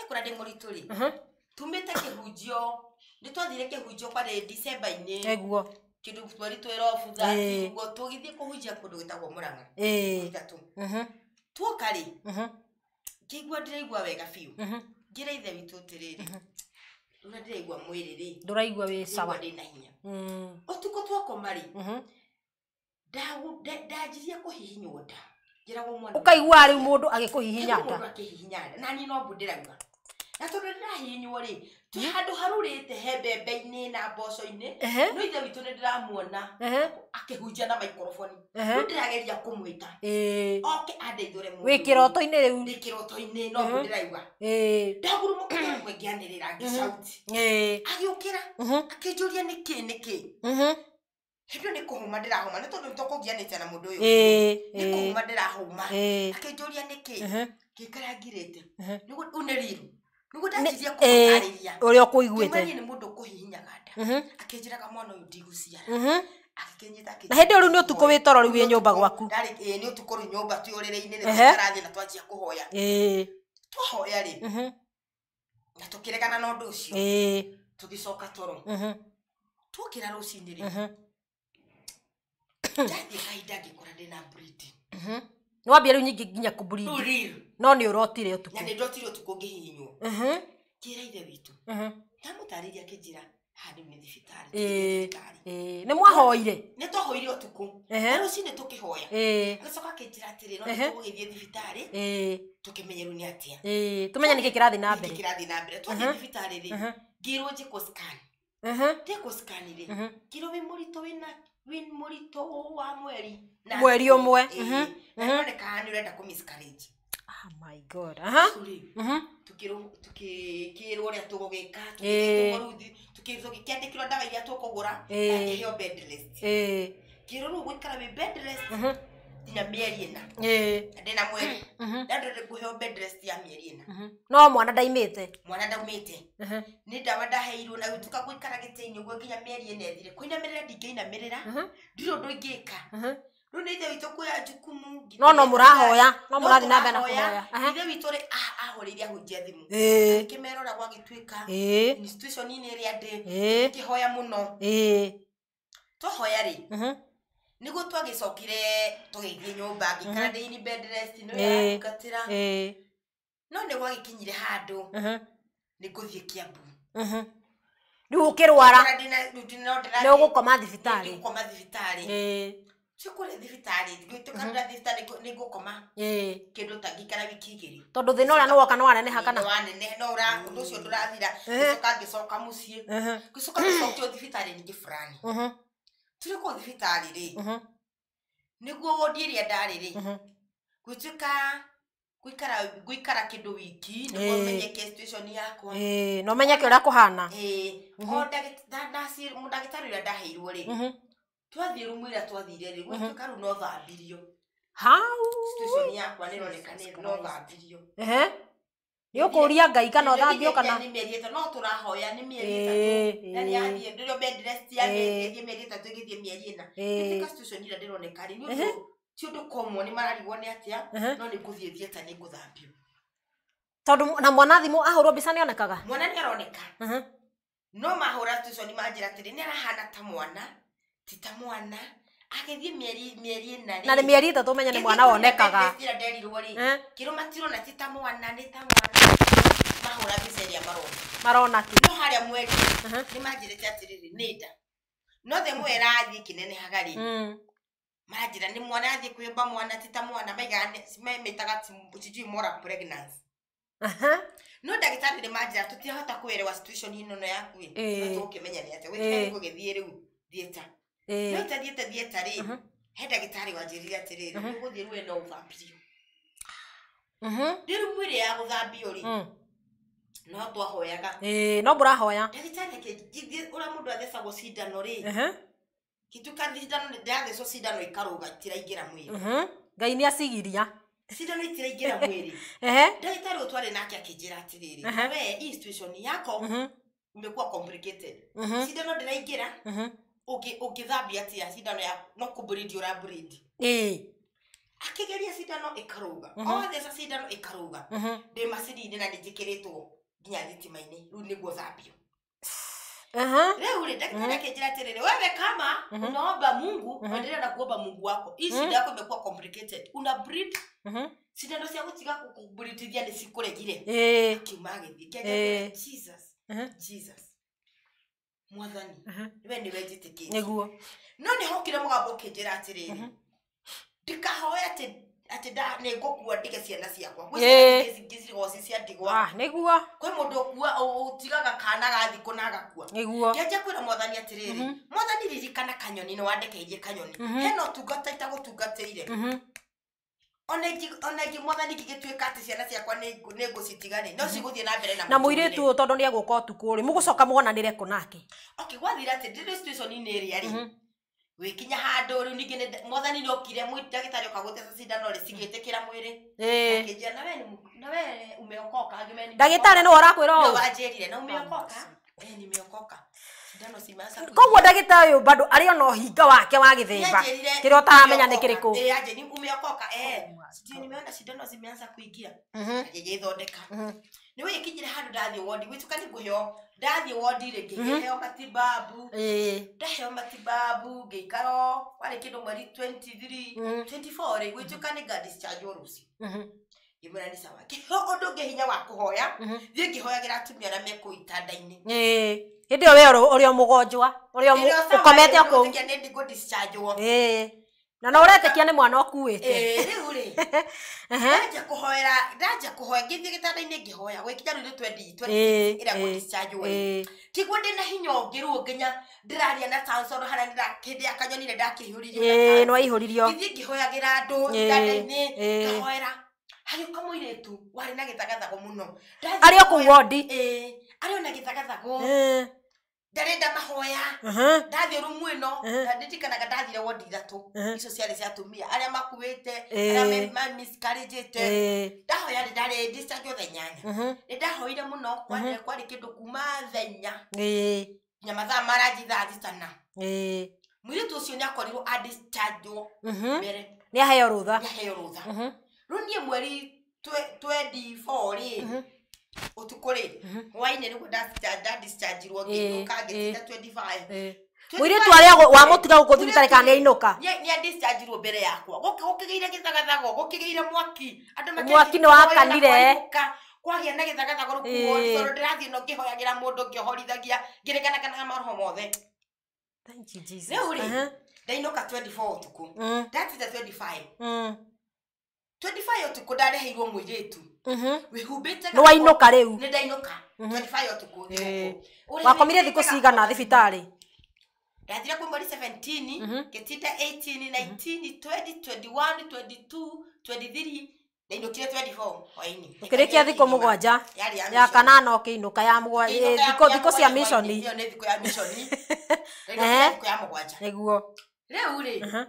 ra handå tumä te kä hunjio nä twathire kä hunjio kwarä dicemba-inä kindu twari eh. twerobutha ngo tugithie kuhunjia kundu gitagwo muranga ithatu eh. mm-hmm. tuoka ri ngigua mm-hmm. ndiraigua wega biu mm-hmm. ngira ithe witu atiriri na ndiraigua mwiri ri nduraigua wi sawa ndi na hinya utuko mm. twakoma ri ndanjirie kuhihinywo nda njiragwo mwana ukaigua ri mundu agikuhihinya nda na nda nani no mbundiraigua na tondå ndä rahenywo rä twä handå harå te he mbembe-inä na mboco-inä no ithe witå nä ndä ramuona akä hunjia na maikoroboni rä ndä rageria kå mwä ta oke andeithåre wä kä roto-inä rä u kä roto-inä no ndä raiga ndagurå må kwe ngä anä rä ra ngä cauti agä å kä ra akä njå ria nä kä nä kä hä ndä nä kå huma ndä rahoma nä tondå nä tokå gianä te na må ndå å yå nä kå homa ndä rahoma akä njå ria nä kä ngä karangirä te u nä riru å rä a å kå iguä te na hä ndä ä yo rä u nä å tukå wä toro rä u wä nyå mba gwaku nä å tukå rä nyå na tå kä regana na cio tå gä coka toro twokä ra rå cinä nä wambia rä u nyingä nginya kå no nä å rotire å tukå nä ndotire å uh-huh. ithe uh-huh. eh, eh, mwahoire nä twahoire å tukå uh-huh. rå cinä tå kä hoya eh. agä coka akä njä ra atä rä no nä tågå gä thiä thibitarä tå kä menyerwo nä atä a tå menye nä kä kä rathiä na mbere na mbere twathiä thibitarä rä ngä rwo njä kå ndekå rä ngä rwo wä må ritå wä na win murito wa mweri na mweri umwe eh, mhm mhm ni kana urenda ku miscarriage oh my god aha mhm tukikirwo ria tugugika tukirwo eh. gikiandikirwo ndawa iria tukugura na eh. iheo bed rest kirwo ru gwikara wi bed rest mhm nginya mieri ina ndä na mweri mm-hmm. na ndä kuheo bedrest ya mieri ina mm-hmm. no mwana ndaimä te mwana ndaumä te mm-hmm. nä ndawa ndaheirwo na gä tuka gå ikara gä tä-inä guo nginya mieri ä na ethire kå inamä rä ra ndingä inamä rä ra ndirå ndå ingä ka rä u nä ithe witå kwä ya jukumu no no må rahoya no må rathi na mbere na kåhoya ithe witå rä ahå ire ahunjia thimå kä merora gwagä tuä ka inä ä rä a ndä ngä hoya må no twahoya rä niguo twagicokire tugithie nyumba ngikara mhm. ndä ini eh, eh. no yarugatira mhm. mhm. no nä gwagikinyire handå nä ngå kiambu rä u å kä rwara nä å gå koma thibitarä koma thibitarä cikå rä ta ngäikara wiki igä rä tondå thä na å rä a nä woka waneneha no å ndå å cio ndå rathira ngä coka ngä coka må ciä turi kå thibitarä rä mm-hmm. nä guo wå ndi ä rä ndarä rä mm-hmm. gwä ka gwikara gwikara kindu wiki niguo menyeke situation yako eh no ke ra kuhana eh o ndagitari mm-hmm. ndagitari uria ndaheirwo ri twathii rumu ira twathire ri gwituka ru no thambirio hau situation yakwa nironeka ni no thambirio eh ni ukuria ngai kana ngai kana ni mieri ta no turahoya ni mieri ta tå ni nä mĩeri ĩtatũ ĩgĩthiĩ mĩeri ĩna ĩrĩa ndä ronekari nä å ti å ndå komwo nä mararigwo nä ni a no nä ngå thiä thieta nä ngå thambio tondå na mwana thimå ahå rwo mbica nä onekaga mwana nä aroneka no mahå ra ni cio nä manjä ra atä rä nä arahana ta mwana ti ta mwana agithie mieri mieri na ri na ni mieri ta tumenya ni mwana wonekaga ira nderirwo ri kiro matiro na ti ta mwana ni ta mwana mahura biseria marona marona ki no haria mweri uh-huh. ni majire manjirite atiriri ni nda no the mwera athie kinenehaga ri hmm. majira ni mwana athi kwimba mwana ti ta mwana maigaga metaga sijui mora pregnancy uh-huh. no ndagitari ni manjira tutiahota kwerewa situation ino no yaku ri eh. na tukimenya ni atia eh. gwikira ni gugithie riu thieta rä u wanjä rire atä rä rä nä gå thiä rä ngai nä acigiria cindano itiraingä ra mwä rä ndagä tarä å twarä nake akä njä ra atä rä rä we yakwo imekuwa complicated uh-huh. cindano ndä raingä ra uh-huh ungithambia atia cindano ya no kũbridi ũra bridi ĩĩ akigeria cindano ĩkarũga mhm. otheca cindano ĩkarũga mhm. ndĩ macini-inĩ na nĩnjĩkĩrĩtwo nginya thitima-inĩ rĩu nĩguo thambio rĩu rĩ daktari mhm. akinjĩra atĩrĩrĩ wewe kama unaomba mungu endelea na kuomba mungu wako hii shida yako imekuwa complicated una breed sindano cia gũtiga kũbritithia nĩ cikũregire akiuma agĩthiĩ jesus jesus mwathani we nä we njä tä kä nä no nä hokire må gambo å kä njä ra atä rä rä ndikahoe atä nä ngå kua ndä ge ciana ciakwa cigoci cia ndigwa ah, nä guo kwä må ndå å kua å tigaga kana gathikå na agakua nä guo ngänja kwä ra mwathani atä rä rä mwathani ririkana kanyoni nä wandekeirie kanyoni hena å tungata itagå tungatä ire na må irä tu tondå nä egåka å tukå rä må gå coka må gonanä re kå nake gwathira atä ndä ria rä wä mhm. kinya handå rä u ningä mwathani nä okire ndagä tarä oka gå teca cindano cigä tä kä ra mwä rändagä eh. tarä nä we å rakwä ra wanjä rire na umeokoka eh, nimeokoka koguo ndagita ũyũ bado arĩ ona ũhinga wake wa gĩthĩmba kĩrĩa ũtaramenya nĩ kĩrĩkũ nä mhm. mhm. ndathiä wondi rä ngä heo matibabu ndaheo matibabu ngä ikaro warä kä ndå mweri rä gwä tuä ka nä ngadicanjwo rå cio ngä mwä ra nä heo å ndå ngä hinya wa kå hoya mhm. thiä ngä hoyagä ra atumia arä a mekå itandainä hindi yo we uri o mugonjwa uri o ukomete kuu na no uretekia ni mwana ukuite riu kuhoera ndanja kuhoya ngithie gitanda-ini ngihoya gwikinya riu twendi ira gudischarjwe tiguo ndina hinya ungi ruo nginya ndiraria na sansoro hana ndira hindi ya kanyoni ne no aihuririo ngithie ngihoyagira andu ndanda-ini ngahoera hagiuka muiretu wari na gitagathago muno ari o kuu wondi ari ona gitagathago ndarenda mahoya ndathiä rumu ä no na ndä tikanaga ndathire wondi ithatå icio ciarä cia atumia arä a makuä te arä te ndahoya nä ndarä ndicagio tha inyanya nä ndahoire må no kwarä kä ndå kuma thenya ee. nya mathaa maranji thaa må ee. mwirä tu å cio nä akorirwo andicagio mbere nä aheo rå tha nä aheo rå niä mweri twendi rä utuku ri mm-hmm. hwainä nä guo ndadischargirwo ngä inuka eh, ngä tinda eh, eh. mwiritu aria wa mutiga guku thibitari kana ni ainuka ni adischargirwo mbere yakwa gukigiire githagathago gukigiire mwaki andu mwaki ni wakanire kwagia na githagathago rukuooro ndirathii no ngihoyagira mundu ngihorithagia ngirikanakanaga maroho mothe riu ri ndainuka 24 utuku ndatinda 25 25 utuku ndareheirwo mwiritu nä wainåka rä u wakomire thikå cigana thibitarä ndathire kuo mweri 17 ngitinda 18 19 20 21 22 23 ndainukire 24 hwaini ukirikia thiku mugwanja ya kanana ukiinuka ya thiku eh, thiku cia missioni ĩyo nĩ thikũ ya missioni eh? thikũ ya mugwanja nĩguo rĩu rĩ mm-hmm.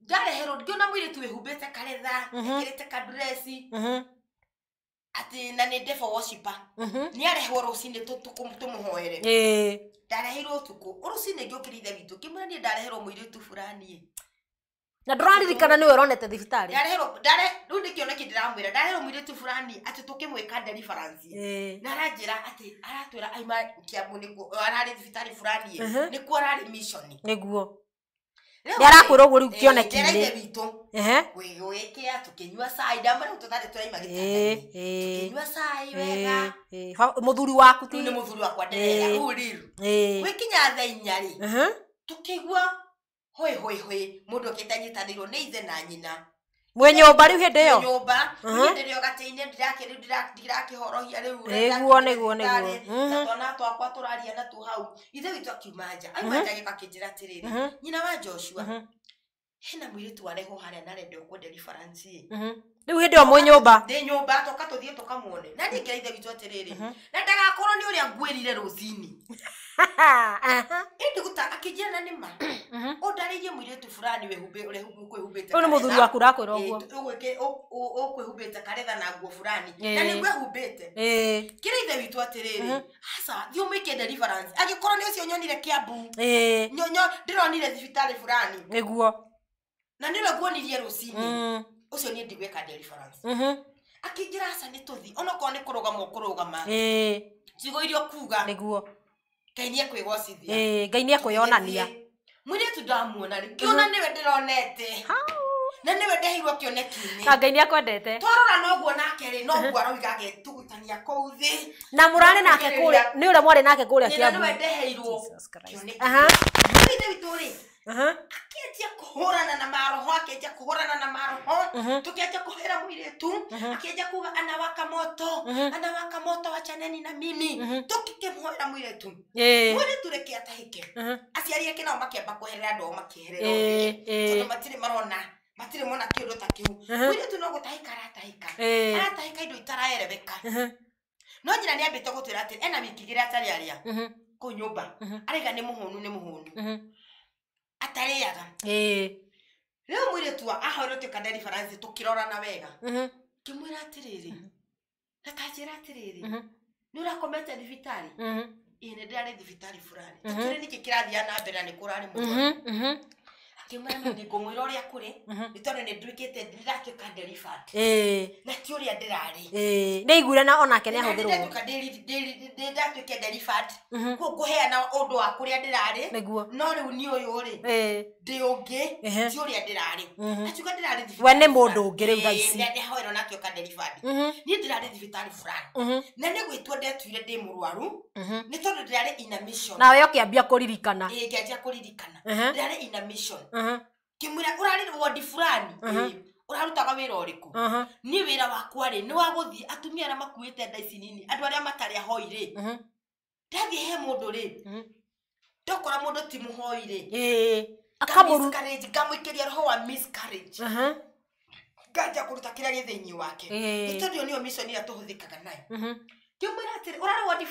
ndareherwo ngiona mũirĩtu wĩhumbĩte karetha mm-hmm. ekĩrĩte kadresi mm-hmm ati na nä ndeba wocipa mhm. nä arehwo rå cinä tå må hoere ndareheirwo å tukå rå cinä ngä å kä reithe witå kä mwä ra ndareherwo må irä tu burani na ndå raririkana nä we ronete thibitarä rä u nä kä oneki ndä ramwä ra ndareherwo må irä tu burani atä tå kä mwä ka na aranjä ra atä aratwä ra aima kä amå ararä thibitarä burani mhm. nä kuo ararä nä guo nä arakwä ra å guo rä u eh, kĩoneki-inä gwä a tå kä nyua cai u tå tarä tå wega eh. må thuri waku ti nä eh. tha inya rä tå kä gua hwä hwä hwä må ndå å te anyitanä irwo nä ithe na nyina mwä nyåmba rä u hä ndä ä yo nyåmba hä ndä ä gatä-inä ndirakä horohia rä u guo nä guo nä guo twana twakwa tå raria natuo hau ithe witå akiuma nja aima nja gä bakä njä ra atä rä rä nyina wa joshua uh-huh hena mwiritu wareho haria na rende ukwenderi faransi ni mhm. hindi o mwi nyumba ndi nyumba toka tuthie tukamuone na ningira ithe witu atiriri mhm. na ndagakorwo ni uria ngwirire rucini indi guta akinjira na nima undaririe mhm. mwiritu fulani wehumbikwihubite uyu ni muthuri waku urakwira uguo ukwihubite karetha na nguo fulani na hube te kira ithe witu atiriri hasa thiu mwikende reference agikorwo ni ucio nyonire kiambu ndironire thibitari fulani niguo na nä å rä a nguonirie rå cinä å mm. cio niä ndigwä ka akä mhm. njä ra aca nä tå thi onakorwo nä kå rå gama kå rå gama cigo iria kuga nä guo ngai nä ekwä gocithia ngai nä ekwä onania mwirä tu ndamuona rä ngä mhm. ona nä we ndä ronete na nä we ndeheirwo kä oneki-inä na ngai nä akwendete twarora noguo nake rä noguo mhm. aroiga agetugutania kåu thä na må rarä nake kå rä a nä å rä a mwarä nake kå rä a kä ambu nä we ndeheirwo kä oneki-inä witå rä uh uh-huh. kå hå rana na maroho akianjia kuhurana na maroho uh-huh. tukianjia kuhera mwiretu uh-huh. akianjia kuga anawaka moto uh-huh. anawaka moto wachaneni na mimi uh-huh. tukikimhera mwiretu yeah. mwiretu reke atahike uh-huh. aciari ake nao makiamba kuherera andũ ao makĩherera yeah. tondũ matirĩ marona matirä mona kä ndå ta kä u uh-huh. mwä rä tu no gå tahä ka aratahä ka aratahä ka indo itaraereweka uh-huh. no njä ra nä ambä te gå twä ra atä ena wiki rä atarä arä a kå nyå mba araiga nä må hå nä må hå rä atarĩaga rĩu mũirĩtu wa ahorotio kandari baranzi tũkĩrorana wega mwä ra atä rä rä na ra atä rä rä kanjĩra atĩrĩrĩ mm-hmm. nĩ thibitarä thibitarĩ mm-hmm. ĩĩ nĩ ndĩrarĩ thibitarĩ burani kä rä mm-hmm. tũtirĩ nĩkĩ kä na mbere na kå kũrarĩ mũrwaru akĩmwĩra nĩngũmwĩra ũrĩa kũrĩ nĩ tondũ nĩ nduĩkĩte ndiratuĩka na ti ũrĩa ndĩrarĩ nĩaiguire na onake nĩahũthĩrwo ndatuĩke kwo ngũheana ũndũ wa kũrĩa ndĩrarĩ nĩguo no rĩu nĩ ũyũ rĩ ndĩ ũngĩ ti ũrĩa ndĩrarĩ atuĩka ndĩrarĩ we nĩ mũndũ ũngĩ rĩu thaici nĩahoerwo na atuĩka nderibandi niĩ ndĩrarĩ thibitarĩ burani na nĩ gwĩtua ndetuire ndĩ mũrwaru nĩ tondũ ndĩrarĩ ina mission nawe ũkĩambia kũririkana ĩĩ ngĩanjia kũririkana ndĩrarĩ ina mission ngimwira urarä wondi burani urarutaga wä ra å rä kå nä wä ra wakwa rä nä wa thiä atumia arä a makuä te nda nini andå arä a matarä ahoi rä ndathiä he må ndå rä ndokora må ndå ti må hoi rä ngamwä roho wa nganja kå ruta kä rä thä inä wake nä tondå ä yo nä yo ä rä a tå hå thä kaga nayo ngä mwä ra atä rä å rarä wondi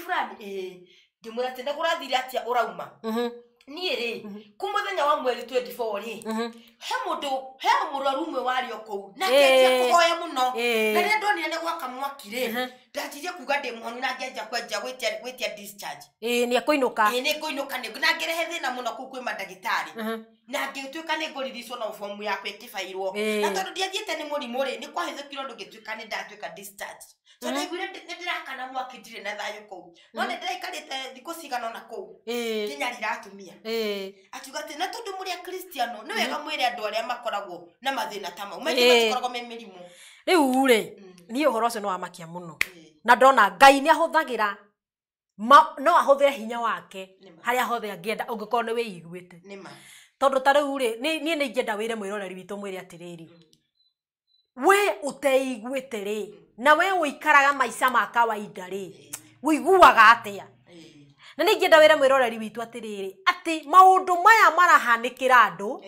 burani ngä å rauma niä rä mhm. kå må thenya wa mweri rä mhm. he må ndå he må rwaru umwe warä o kå u na ngenjia kå hoya må no na rä a ndonire nä gwaka mwaki rä mhm. ndanjirie kuga ndä må honu na ngä ngenjia kwenjia gwä tia nä akå inå ka nä ngå inå ka na rehe thä na må no kå u kwä mandagä tarä na ngä tuä ka nä ngå riricwo na bomu yakwa ä kä bairwo na tondå ndiathiä te nä må rimå rä nä kwahithå kirwo ndå ngä tuä ka nä ndatuä ka so ndaiguire eh? nä ndä rakana mwaki ndirä na thayå kå no eh? nä ndä raikarä cigana ona kå kinya eh. riratumia akiuga atä na tondå må rä a kristiano nä wega mwä re andå makoragwo na mathä na ta mau me mä rimå rä u rä mm. niä å horo å cio wamakia må no na ndona ngai nä ahå thagä ra no ahå thä re hinya wake harä a hothe angä enda å ngä korwo nä wä iguä te tondå ta rä u rä niä nä ingä enda wä re mwä roreri witå mwä re atä rä mm. ri we å teiguä te na we uikaraga maica ma kawaida ri uiguaga atia na nä ngienda wä mwäroreri witå atä rä rä atä maå ndå maya marahanä kä ra andå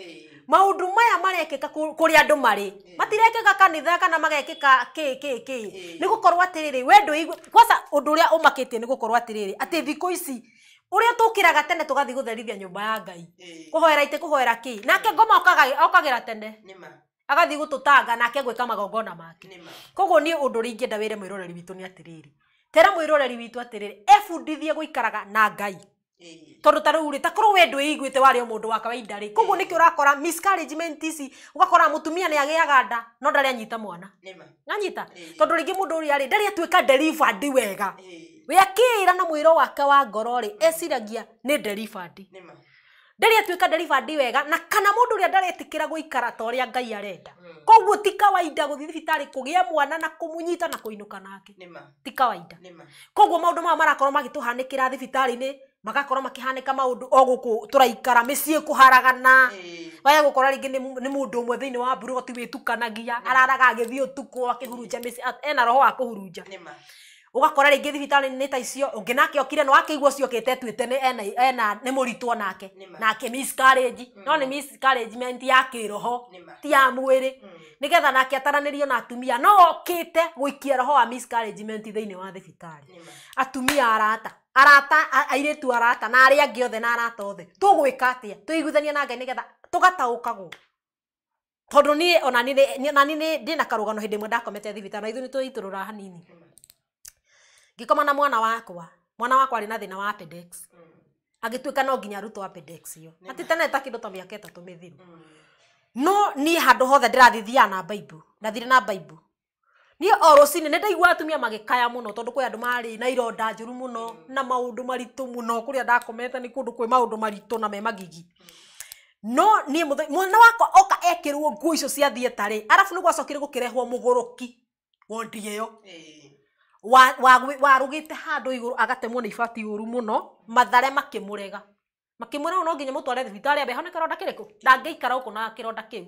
maå ndå maya marekeka kuri kå rä andå marä kanitha kana magekä ka ki ki ni nä gå korwo atä rä we ndu igua undu å ndå ni rä a ati makä tie nä gå ici uria tukiraga tene tugathi gutherithia nyumba ya ngai kuhoera ite kuhoera ki nake ngoma okagira tene ma agathi gututanga nake gweka magongona make koguo ni undu ringi nda wire ingä enda ni atiriri tera mwä roreri atiriri efundithie guikaraga na ngai tondå taru uri u we ndu igwite wari warä o må wa kawaida ri koguo niki urakora miscarriagement rakora ici å gakora må tumia nda no ndari anyita mwana nima tondå tondu ringi mundu uri ari ndari a delivered wega we akä na mwiro wake wa ngoro rä eciragia delivered nima ndarĩtuĩka ndaribandi wega na kana mũndũ ũrĩa ndaretĩkĩra gũikara ta ũrĩa ngai arenda koguo ti kawaida gũthiĩ thibitarĩ kugia mwana na kumunyita na kũinũka nake ti kawaida koguo maũndũ maya marakorwo magĩtũhanĩkĩra thibitarĩ-inä magakorwo makihanika maundu ogå turaikara mäciä kå haragana waya gå kora rä ngä nä må ndå å mwe thä inä wa mburoti wä tukanagia araraga agä thiä å tukå ena roho wa kå hurunja ugakora ringi thibitarĩ ni ta icio ũngĩ nake okire no cio kete ni ena ena ni muritwo nake nake akĩ miscarriage mm. no ni nĩ miscarragement ya kĩroho ti ya mwĩrĩ mm. nĩgetha nake ataranĩrio na atumia no okite guikia roho wa miscarragement thini wa thibitarĩ atumia arata arata airetu arata na aria angĩ othe na arata othe tugwika atĩa tuiguthania na ngai nĩgetha tũgataũkagwo tondũ ni ona ni na karugano hĩndĩ mwe ndakomete thibitarĩ na ithu ni tuiturura hanini ngikoma na mwana wakwa mwana wakwa arä na thä na wa apedex mm. agä no nginya arutwo apedex ä yo atä tene ta kä ndå ta mä aka ätatå mä thiru mm. no niä handå hothe ndä rathithia na baibu ndathire na baibu niä o rå cinä nä ndaigua atumia magä kaya må no tondå kwä andå marä na ironda njå ru må no mm. na maå ndå maritå må no kå rä a ndakomete nä kå ndå kwä maå ndå maritå na me magigi no niä må mwana wakwa oka ekä rwo nguo icio cia thiä tarä arabu nä gwacokire gå kä rehwo må gå rå ki wondi ä yo hey warugite handu iguru agatemwo ni ibati uru muno mathare makimurega makimwira no nginya mutware thibitarĩ ambe hone kĩronda kĩrĩkũ ndangĩikara ũkũ na kĩronda kĩu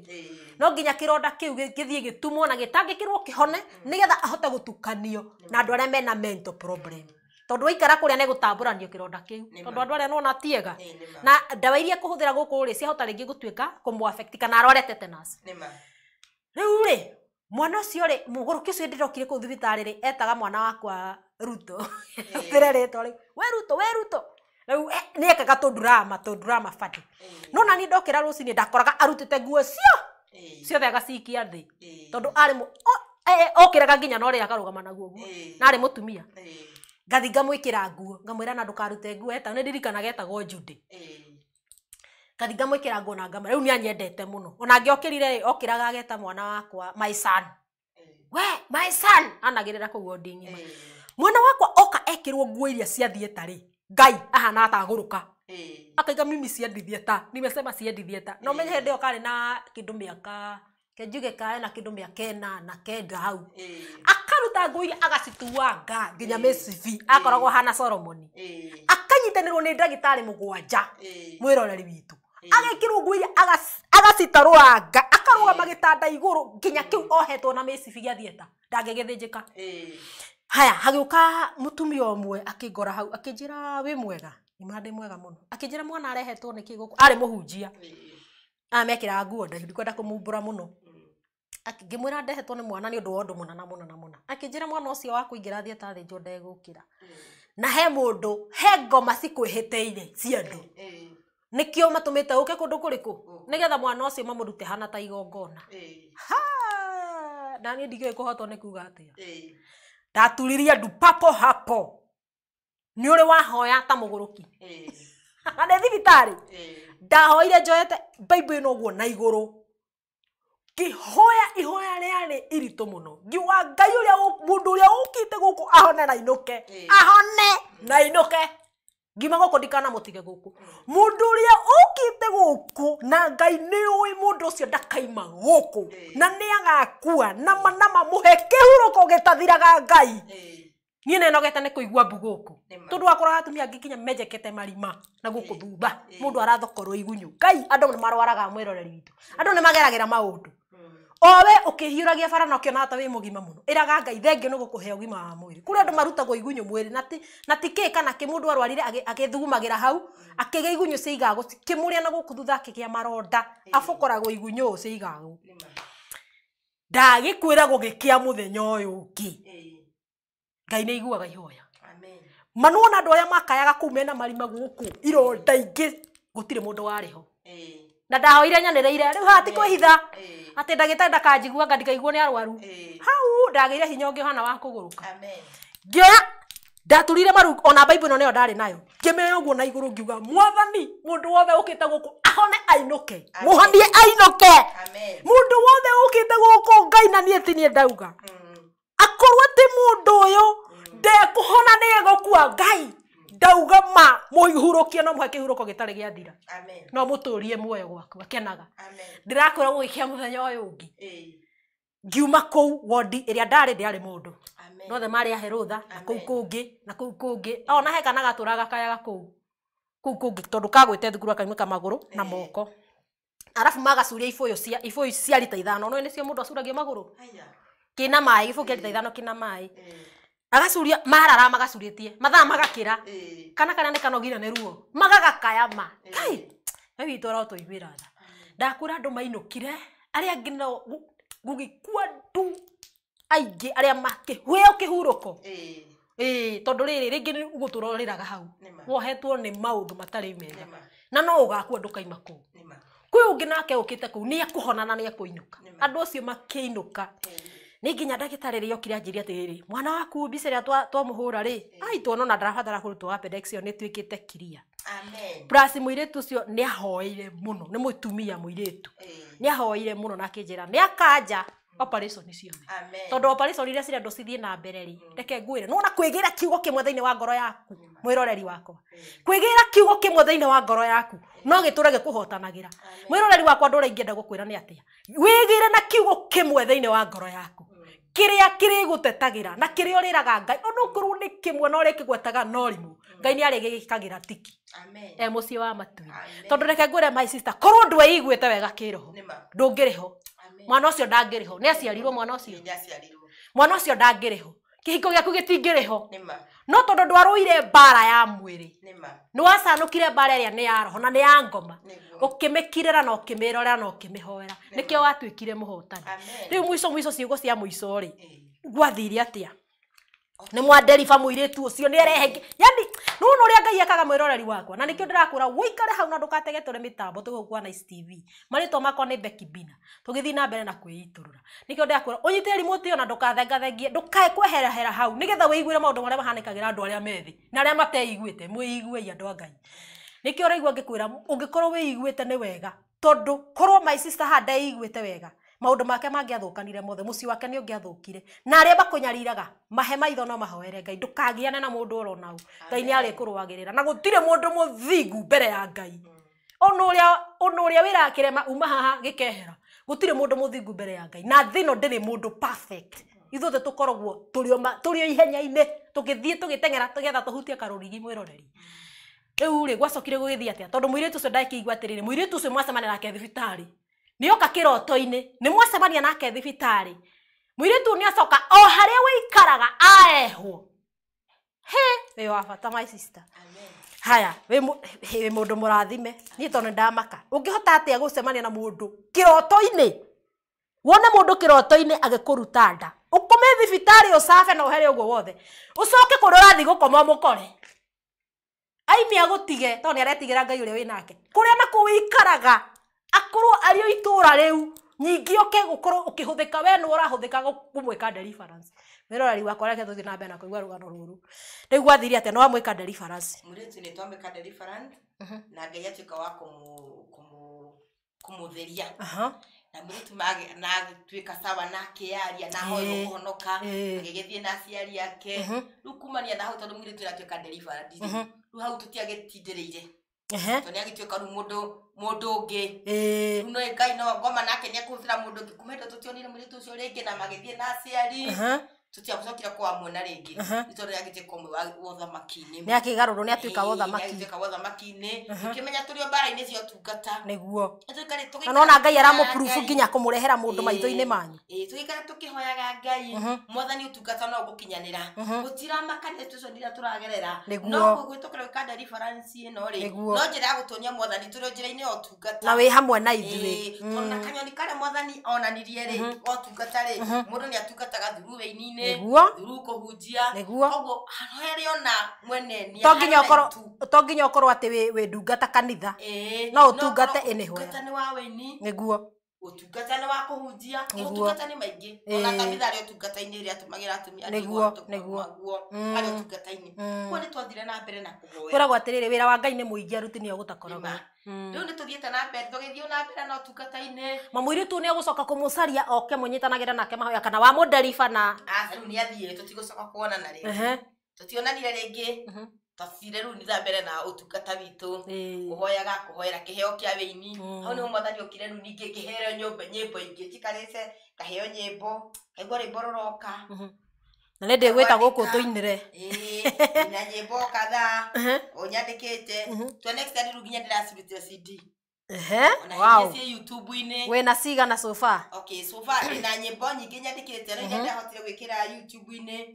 no nginya kĩronda kĩu gĩthiĩ gĩtumwo na gĩtangĩkĩrwo kĩhone mm. nĩgetha ahote gũtukanio na andũ arĩa mena mental problem tondũ waikara kũrĩa nĩ gũtambũranio kĩronda kĩu tondũ andũ arĩa nona tiega na ndawa iria kũhũthĩra gũkũ rĩ ciahota rĩngĩ gũtuĩka kũmũafekti kana arware tetenas rĩu rĩ mwana ũcio rĩ mũgũrũki ũcio ndĩrokire kũu thibitarĩ rĩ etaga mwana wakwa ruto tĩre rĩtwa rĩu we ruto we ruto rĩu eh, nĩ ekaga tũndurama tũndurama bati no na niĩ ndokĩra rũcinĩ ndakoraga arutĩte nguo cio ciothe agacikia thĩ tondũ arĩ e, e, okĩraga nginya na ũrĩa akarũgama naguo guo na arĩ mũtumia ngathi ngamwĩkĩra nguo ngamwĩra na ndũkarute nguo eta nĩ ndirikanaga etagwo jude ngathinga mwikirangwo na ngamera riu nianyendete muno ona ngiokirire okiraga ageta mwana wakwa my son eh. we my son anagirira kuu odi ng'ima eh. mwana wakwa oka ekirwo nguo iria cia thieta-ri ngai ahana atagũrũka eh. akaiga mimi siendi thieta nimesema siendi thieta na umenye hĩndĩ ĩyo karĩ na kĩndũ mĩaka kenjuge kae na kĩndũ mĩaka ĩna na kenda hau akaruta nguo iria agacituanga nginya mĩcibi akoragwo hana solomoni akanyitanĩrwo nĩ ndagĩtarĩ mũgwanja mwĩroreri witũ agäkiruguire agacitarå akarugama gä tanda igå nginya kä u ohetwo na mä cibi gä athiä ta haya hagä mutumi ka må tumia å mwe akä ngora hau akä njä ra wä mwega ima ndä mwega må no akä njä ra mwana arehetwo nä kä gå kå arä ra nguo ndikwenda kå mumbå ra må no ngä mwä ra ndehetwo nä mwana nä å ndå wa å ndå må na må na må na akä njä ra mwana å wa kå ingä ra thiä tathä njwo na he må he ngoma cikwä hä tä nikio matumite uke kundu kuriku mm. nigetha mwana ucio mamurute hana ta igongona na niä ndigä kuhotwo nä kuga atä a ndaturirie ndu papo hapo nä å rä wahoya ta må gå rå ki na nä thibitarä ndahoire njoete baibå ä no guo na igå rå ngihoya ihoya rĩarĩ iritũ mũno ngiuga ngai ũrĩa mũndũ ũrĩa gå kå ahone na ke ahone na ke ngima gå kå ndikana må tige gå kå må mm. ndå å rä a å kä te gå kå na ngai nä å ä må ndå å cio ndakaima gå kå na nä agakua na manama må he kä hurå ko gä tathiraga ngai niä nenogete nä kå igua mbu gå kå tå ndå wakoraga atumia angä kinya menjekete marima na gå kå thumba må ndå arathokorwo igunyu ngai andå nä marwaraga mwä roreri witå andå nä mageragä ra maå ndå owe ukihiuragia bara na ukiona ta wi mugima muno iraga ngai thengio ni gukuhe ugima wa mwiri kuri andu marutagwo igunyu mwiri na ti na ti kii kana ki mundu arwarire agithugumagira hau akige igunyu cia igagu kimuria na guku thutha akigia maronda abukoragwo igunyu cia igagu ndagikwiragwo gikia muthenya uyu ki ngai ni iguaga ihoya amen manuona andu aria makayaga kuu mena marima guku ironda ingi gutire mundu wariho na ndahoire nyanereire riu hatikwihitha hey atä ndagä ndakanjigua nga ndikaiguo nä arwaru hau ndagä ire hinya å ngä hana wa kå gå rå ka ngä oya ndaturire maru ona bible no nä yo ndarä nayo ngä mä å guo na igå rå uga mwathani må ndå wothe å kä te gå kå ahone ainåke må honie ke må ndå wothe å kä te gå kå ngai na niä tiniä ndauga mm. akorwo atä må ndå å yå mm. ndekå hona nä egå kua ngai ndauga ma muihurukie no ko muha kihuruko gitari giathira no muturie muoyo gwaku akenaga ndirakwira gugikia muthenya uyu ungi ngiuma kuu wondi iria ndari ndiari mundu nothe mari aherutha na kuu kungi na kuu kungi ona he kana gaturaga kayaga kuu kuu kungi tondu kagwite thukuru ka akaimwe kamaguru na moko arafu magacuria ibũyũ cia ibũyũ cia rita ithano no nĩcio mũndũ acuragia magũrũ kĩna maĩ gĩbũyũ kĩa rita ithano kĩna maĩ agacuria marara magacurĩtie mathaa magakĩra kana kana nĩkanogire ne ruo ma kai we witũ to ibira da andũ mainũkire arĩa angĩ no gũgĩkua ndu aingĩ arĩa makĩhweo kĩhurũko tondũ rĩrĩ rĩngĩ nĩ gũtũrorĩraga hau wohetwo nĩ maũndũ matari mega na no ũgakua ndũkaima kũu kwĩ ũngĩ nake ũkĩte kũu nĩ ekũhona na nĩ ekũinũka andũ ũcio makĩinũka nä nginya ndagätarä rä okire anjä ri mwana waku mbica ä rä mm. a twamå hå hey. ai tuono na ndarabatara kå rutwo wapendecio nä tuä kä te kiria plus må irä tu å cio nä ahoeire må no nä må ni ahoire muno tu nä ahoeire må no na akä njä ra nä akanja mm. operation ciothe tondå operation iria cirendwo cithiä na mbere ri mm. reke nguire no na kwä kiugo kimwe thaini wa ngoro yaku mwiroreri wako wakwa kiugo kimwe thaini wa ngoro yaku no giturage kuhotanagira mwiroreri wako ndu hotanagä gukwira ni atia wigire na kiugo kimwe thaini wa ngoro yaku kiria gutetagira na kiria uriraga ngai undu kuru ni kimwe na gwetaga no rimu mm. ngai ni arigikagira tiki e mucii wa matu tondu reke ngure my sister korwo ndweiguite wega kiroho ndungiriho mwana ucio ndangiriho ni aciarirwo mwana ucio mwana ucio ndangiriho kihiko giaku gitingiriho no tondå tondu ire mbara ya mwä rä nä wacanå kire mbara ä rä a nä yaroho na nä ya ngoma å kä mä ukimikirira na å kä mä rorera na å kä kä mä hoera nä o watuä kire må ukimihoera rä u må ico må ico ciugo cia må mwico ri gwathire atia ni mwaderiba må irä tu å cio nä arehenge yani nä wona å rä a ngai akaga mwä roreri wakwa na nä kä o ndä rakå ra gå ikare hau na ndå katege tå re mä tambo tå gå tv marä two makwa nä bekibina tå gä thiä na mbere na kwä itå rå ra nä kä o ndä rakwä ra å nyitä rimå tä na ndå kathengathengie ndå kae kweherahera hau nä getha wä iguä re maå ndå marä a mahanäkagä ra andå arä a methä na arä a mateiguä te mwä iguei andå a ngai nä kä o raigua ngä kwä ra å ngä korwo wä iguä te nä wega tondå korwo my sister handa iguä te wega maundu make mangiathukanire mothe muci wake ni ungiathukire na aria makunyariraga mahe maitho no mahoere ngai ndukagiane na mundu urona u ngai ni ari kurwagirira na gutire mundu muthingu mbere ya ngai mm. ona uria ona uria wirakirema uma haha gikehera gutire mundu muthingu mbere ya ngai na thino ndiri mundu perfect mm. ithuothe tukoragwo turi o ihenya-inä tå gä thiä tå gä teng'era tå getha tå hutie mm. gwacokire gugithia atia tondu muiritu a tondå må irä tu å cio ndakä igua atä cio mwacemane nake thibitarä nä oka kä roto-inä nä mwacemania nake thibitarä mũirĩtu nĩ acoka o harĩa wĩikaraga aehwo he wĩ wa bata my sister Amen. haya wĩ mũndũ mũrathime niĩ tondũ ndamaka ũngĩhota atĩa gũcemania na mũndũ kĩroto-inĩ wone mũndũ kĩroto-inĩ agĩkũruta nda ũkome thibitarĩ ũcabe na ũhere ũguo wothe ũcoke kũrĩa ũrathiĩ gũkoma mũkore aimia gũtige tondũ nĩ aretigĩra ngai ũrĩa wĩ nake kũrĩa nakuo wĩikaraga akorwo arĩ o itũra rĩu nyingĩ oke gũkorwo ukihuthika we nĩ urahuthika gumweka deliverance wĩrorari wakwa reke tũthiĩ na mbere na kũigua rũgano ruru rĩu gwathiri atĩa no amweka deliverance ni nĩ ka deliverance na ngai atuĩka wa kũmũtheria na mage na tuika sawa na akĩaria na ahoya eh, kũhonoka eh. agĩgĩthiĩ na aciari ake rukumania na hau tondũ mũirĩtu nĩ atuĩka deliverance rĩu hau tũtiagĩtindĩrĩire tonä agä ka rä må ndå å ngä nä ngai no ngoma nake nä ekå hå thä ra må ndå å ngä kumä ndå tå tionire må rä tå å cio rä ngä na magä thiä na aciari tutiagucokire amwona rĩngĩ nĩ tondũ nĩagĩte komwe wa ũthamaki-inĩ nĩ akĩgarũrwo nĩ atuĩka wa ũthamakituĩka wa ũthamaki-inĩ tũkĩmenya tũrĩ na nona ngai aramũpurubu nginya kũmũrehera mũndũ maitho-inĩ manyu ĩĩ tũgĩikara tũkĩhoyaga ngai no ndira no no na wĩ hamwe na ithuĩ ona mm. kanyoni atungataga thuruwe-inĩ niguo rukuhunjia niguo koguo hano heri ona mwene ni ndungata kanitha no å tungate ä nä wa nä guo utungata nä wa kå hunjia utungata nä maingä ona kanitha arä utungata-inä rä atå magä ra atumia maguo mm. arä utungata-inä mm. kuo nä twathire na mbere na kågoeragwo atä rä rä wä ra wa ngai nä må ingä aruti nä egå takoragwo mm. rä u nä na mbere tå na mbere na utungata-inä mamå irä tu nä egå coka kå må caria oke må nyitanagä ra nake mahoya kana wa må ndariba na rä u nä athiä tå tigå coka kuonana rä tionanire tacire rä u nitha mbere na tungata witå kå hoyaga kå hoera kä heo kä a wä ini hau nä ho mwathani å kire rä u ningä ngä heo nyä mbo ingä njikarä te ngaheo nyä mbo ngaigua rä mbo roroka mhmm. na nä ndä gwä ta gå kå tå inä re na nyä mbo kathaa å nyandä kä te twenextariru nginya ndä racibä cd wow. youtube-inä wä na cigana sofa okay, sofa ndä na nyä mbo nyingä nyandäkä te rä gwä kä ra youtube-inä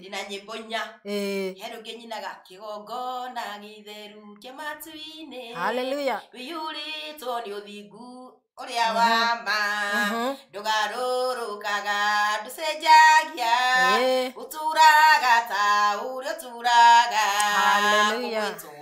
ndä na nyä mbo nya he rå ngä nyinaga kä gongona gä theru kä matu-inä haleluya wä yå rä two nä å thingu å rä mhm. a wa ma mhm. ndå garå rå kaga ndå cenjagia å tå raga ta å rä a å tå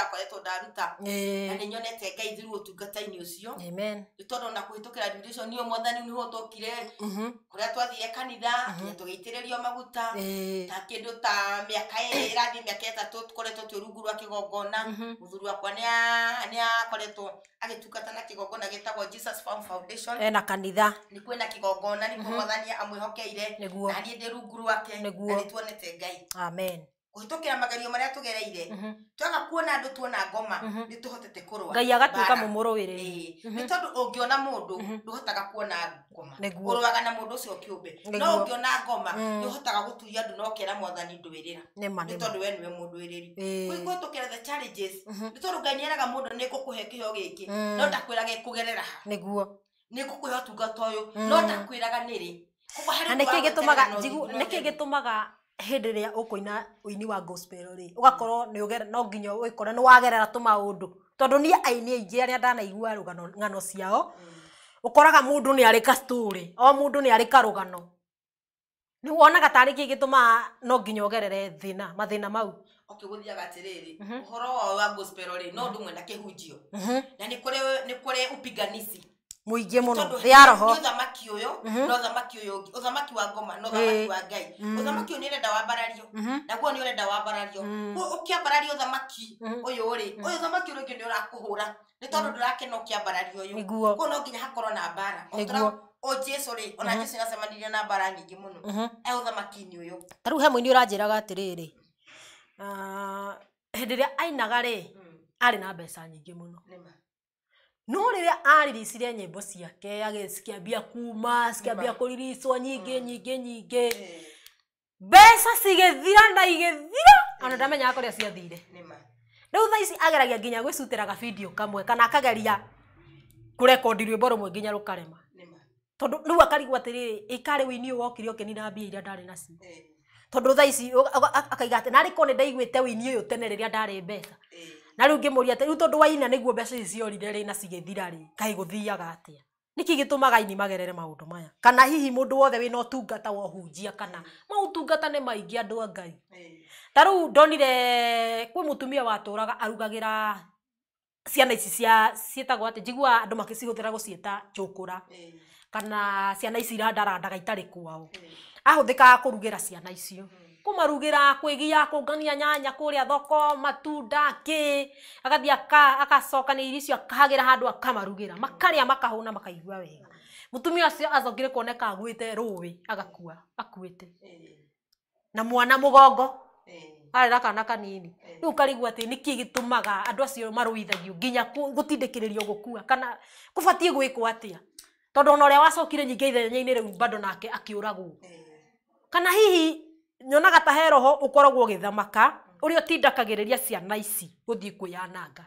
ndakoretwo ndaruta na eh. nä nyonete ngai thiru å tungata-inä å cio nä tondå ona kå hä tå kä ra å cio nä å mwathani nä ho tå kire mm-hmm. kå rä a twathire kanitha mm-hmm. nginya tå gä itä rä rio maguta eh. ta kä ndå ta mä aka ä rathiä mä aka ätatå tå koretwo twä rungu rwa kä gongona må mm-hmm. thuri wakwa nä akoretwo agä tungata na kä gongona gä tagwo na kanitha nä kwä na kä gongona nä kå mwathani amwä hokeire na niä ndä rungu rwake na nä tuonete ngai amen kuhitukira magerio maria tugereire twaga kuona andu tuona ngoma ni tuhotete kurwa ngai agatuika mumurwire ni tondu ungiona mundu nduhotaga kuona ngoma urwaga na mundu ucio kiumbe no ungiona ngoma mm. ni uhotaga gutuia andu nokera mwathani nduwirira ni tondu we niwe mundwiriri kuhitukira the challenges ni tondu ngai nieraga mundu ni gukuhe kiheo giki mm. no ndakwiraga kugerera ha niguo ni gukuhe utungata uyu no ndakwiraga niri kuba hari ni kä jigu ni maga hĩndĩ ĩrĩa ũkũina uini wa gospel rĩ ũgakorwo no nginya wĩkore nĩ wagerera tũ maũndũ tondũ niĩ aini aingĩ arĩa ndanaigua rugano ng'ano ciao ũkoraga mũndũ nĩ arĩ kastorĩ o mũndũ ni arĩ karũgano nĩ wonaga tarĩ kĩ gĩtũmaga no nginya ũgerere thĩna mathĩna mau ũkĩgũthiaga atĩrĩrĩ mhm. ũhoro wa gospel rĩ no na ũmwe na ni mhm. na ni kũrĩ upiganisi muingi muno riaroho uthamaki uyo mhm. na uthamaki uyo ungi uthamaki wa ngoma na uthamaki eh. wa ngai uthamaki mm. uyu ni urenda wambarario mhm. naguo å urenda wambarario ukiambararia mm. uthamaki uyu mhm. ri uyu mm. uthamaki uyu ungi ni urakuhura ni tondu ndurakena ukiambararia uyu koguo no nginya hakorwo na mbara o jesu ri ona jesu nacemanirie na mbara nyingi muno e ee uthamaki-ini uyu ta riu he hä ndä ä rä a ainaga rä arä na mbeca nyingä må no no riria aririsire nyimbo ciake agikiambia kuma cikiambia kuririswa nyingi mm. nyingi nyingi mbeca cigithira na igithira ona ndamenyaga kuria ciathire riu thaa ici ageragia nginya gwicutira gabidio kamwe kana akageria kurekondi rwimbo rumwe nginya rukarema tondu riu akarigwo atiriri ikari wini uyu wokire ukinina mbia iria ndari nacio tondu thaa ici akaiga ati narä korwo nä ndaiguä te wini å yå tene rä rä a ndarä mbeca na rä u ngä må ria atä rä u tondå waina nä guo mbeca ici ciorire rä na cigäthira rä gå thiaga atä nä kä gä tå maga ini magerere maå ndå maya kana hihi må ndå wothe wä na å tungata wa å hunjia kana maå tungata nä maingä andå a ngai ta rä u ndonire kwä må tumia watå raga arugagä ra ciana ici cia ciätagwo atä njiguaga andå makä cihå thä ra gå kana ciana ici irandarandaga itarä kwao ahå thä kaga kå rugä ra ciana icio mm kumarugira kwigia kungania nyanya kuria thoko matunda ki agathia ka akasoka ni icio akagira handu akamarugira makaria makahuna makaigua wega mutumia ucio acokire kuoneka agwite ruwi agakua akuite na mwana mugongo arä na kana kanini riu u karigwo atä nä kä gä tå acio marå nginya gutindikiririo gukua kana kå batiä atia kwo atä a tondå ona å rä wacokire nyingä ithenya-inä rä bado nake akä å kana hihi nyonaga ta he roho ukoragwo ugithamaka uria utindakagiriria ciana ici guthii kwiananga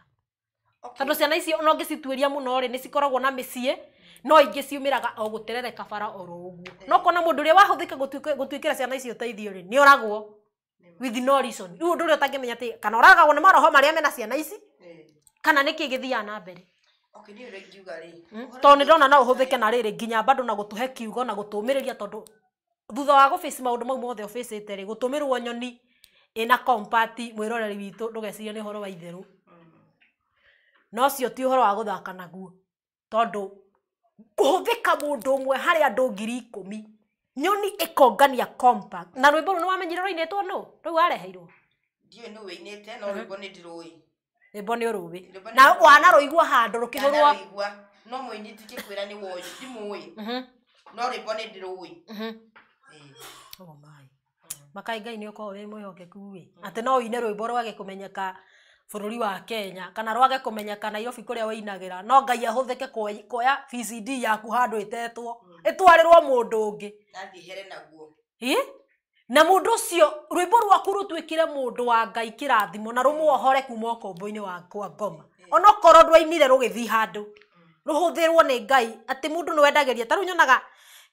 tondå ciana icio no ngä cituä muno ri ni cikoragwo na micie no ingi ciumiraga o gå terereka oro å guo no kona mundu ri wahuthika rä a wahå thä ka gå tuä kä ra ciana icio teithio rä nä oragwo with no reason rä u å ndå å menya atä kana uragwo ni maroho maria mena ciana ici kana nä kä gä na mbere okay ni ri hmm? no ri to ni ke na uhuthike rä rä nginya bado na gutuhe kiugo na gå tondu thutha wa gå bäci maå ndå mau mothe å bäcä te rä gå tå mä rwo nyoni ä na mwä roreri witå ndå geciria nä å horo wa itherå no cio ti å horo wa gå thaka naguo tondå kå hå thä ka må ndå å mwe harä andå ngiri ikå mi nyoni ä kongania na rwä mbo rå nä wamenyire rwainä two nå rä u areheirwo rä mbo nä å rå wä na wana rå igua handå rå kä hå rwo no mwä ni tikä kwä ra nä woä ndimå no rä mbo nä ndä rå macomaĩ makai ngai nä å korwo wä mwähokeku ä atä no ine rwä mbo rwage kå menyeka bå rå ri wa kenya kana rwage kå menyeka nairobi kå rä a weinagä ra no ngai ahå thä ke kuoya bcd yaku handå ä tetwo ä hmm. twarä rwo må ndå å ngä na må ndå å cio rwä mbo rwaku rå tuä kä re må ndå wa ngai kä rathimo na rå mwohore kuma å kombo-inä wakwa ngoma hmm. onokorwo ndwainire rå gä thiä handå hmm. rå hå thä rwo nä ngai atä må ndå nä wendagä ria ta rä nyonaga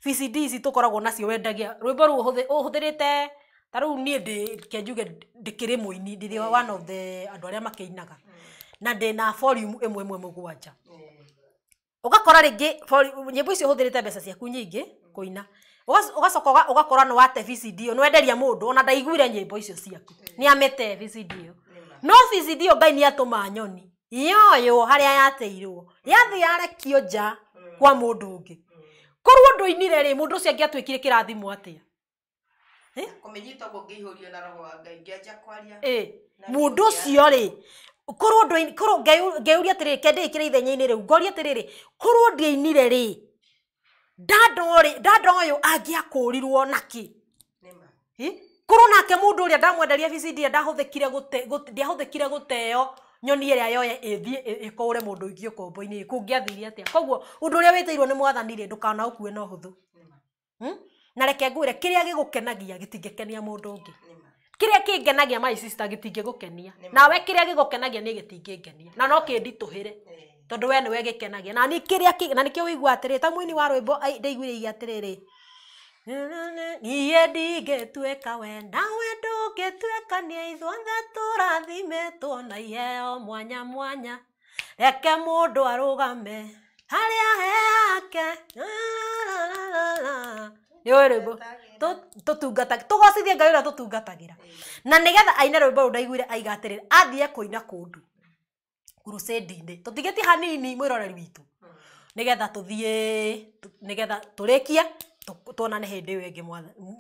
vcd ici tå koragwo nacio wendagia rwimbo ru rä u å hå thä rä te ta rä u niä kenjuge ndä kä rä one of the andå arä a na ndä na volume emwe emwe ä ugakora mm. ringi nyimbo å gakora rä ngä nyä mbo icio å mbeca ciaku nyingä mm. kå ugacoka ugakora nä wate vcd ä yo nä wenderia må ona ndaiguire nyimbo mbo icio ciaku mm. ni amete vcd ä no vcd ä ngai ni atuma nyoni yoywo harä a yateirwo yathi yarekio nja kwa mundu ndå korwo ndoinire rä må ndå å cio angä atuä kire kä rathimwo atä na kwaria må ndå å cio rä korwo korwo ngeiuria atä rä rä kendä kä ra ithenya-inä rä u ngoria atä rä rä korwo ndiainire rä ndanda å yå angä akå rirwo nakä korwo nake må ndå å rä a ndamwenderia bicindi ndahå thä kire gå teo nyoni ĩrĩa yoye ĩthiĩ ĩkũre mũndũ ũingĩ ũkombo-inĩ kũngĩathire atĩa koguo ũndũ ũrĩa wĩtĩirwo nĩ mwathani rĩ ndũkana ũkue na ũhũthũ hmm? na reke ngwĩre kĩrĩa gĩgũkenagia gĩtingĩkenia mũndũ ũngĩ kĩrĩa kĩngenagia my sister gĩtingĩgũkenia nawe kĩrĩa gĩgũkenagia nĩ gĩtingĩngenia na no kĩnditũhĩre tondũ we nĩwe gĩkenagia na nĩ kĩrĩa na nĩkĩo wĩigua atĩrĩ ta mũini wa rwĩmbo ndaiguire atĩrĩrĩ niä ndingätuä we nawe ndångätuä ka nä ithuothe tå rathimätwo na iheo mwanya mwanya reke må ndå arå game harä aheake nä å rwä tå tungatagä tå gocithie ngai å rä a tå tungatagä ra na nä getha aine rwä mbo rå ndaiguire aiga atä rä rä athiä kå ina kå ndå kurusedi-inä tå tigä ti hanini mwä roreri witå nä getha tå thiä nä getha tå rä kia tuonane hindi yo ingi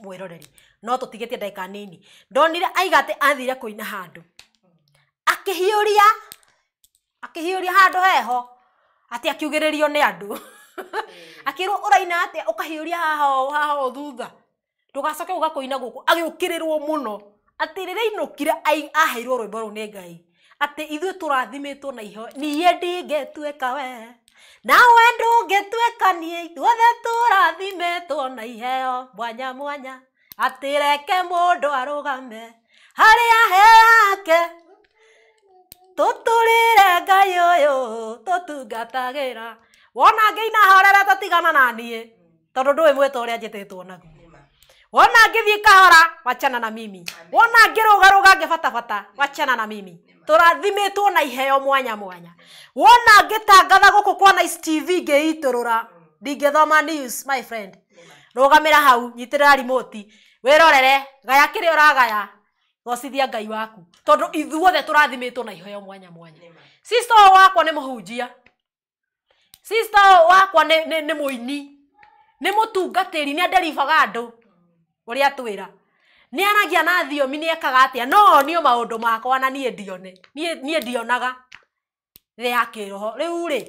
mwiroreri no tutigetie ndagika nini ndonire aiga ati athire kuina handu akihiuria akihiuria handu heho ati akiugiririo ni andu akirwo uraina ati ukahiuria haha haha thutha ndugacoke ugakuina guku agiukirirwo muno atä rä rä ainåkire aheirwo rwä mbo rå nä ngai atä ithuä tå na iho niä ndingä tuä nawe ndũngĩtuĩkanie ithuothe tũrathimetwo na iheo mwanya mwanya atĩ reke mũndũ arũgame harĩa he yake tũtũrĩre ngai ũyũ tũtungatagĩra wona ngĩinahorere tũtigana na niĩ tondũ ndũĩ mwĩta ũrĩa njĩtĩtwo naguo wona ngithie kahora wachana na mimi wona ngĩrũgarũga ngĩbatabata wachana na mimi turathimitwo na iheo mwanya mwanya wona ngitangatha guku na tv ngiiturura ndingithoma news my friend rugamira hau nyitirira remote wirorere gaya kiria uragaya gocithia ngai waku tondu ithuothe turathimitwo na iheo mwanya mwanya sister wakwa ni muhunjia sister wakwa ni muini ni mutungatiri ni anderivaga andu uria mm. twira nä aragia na thiomi nä ekaga atä a no nio maå ndå makwa na niä ndione niä ndionaga rä akä roho rä u rä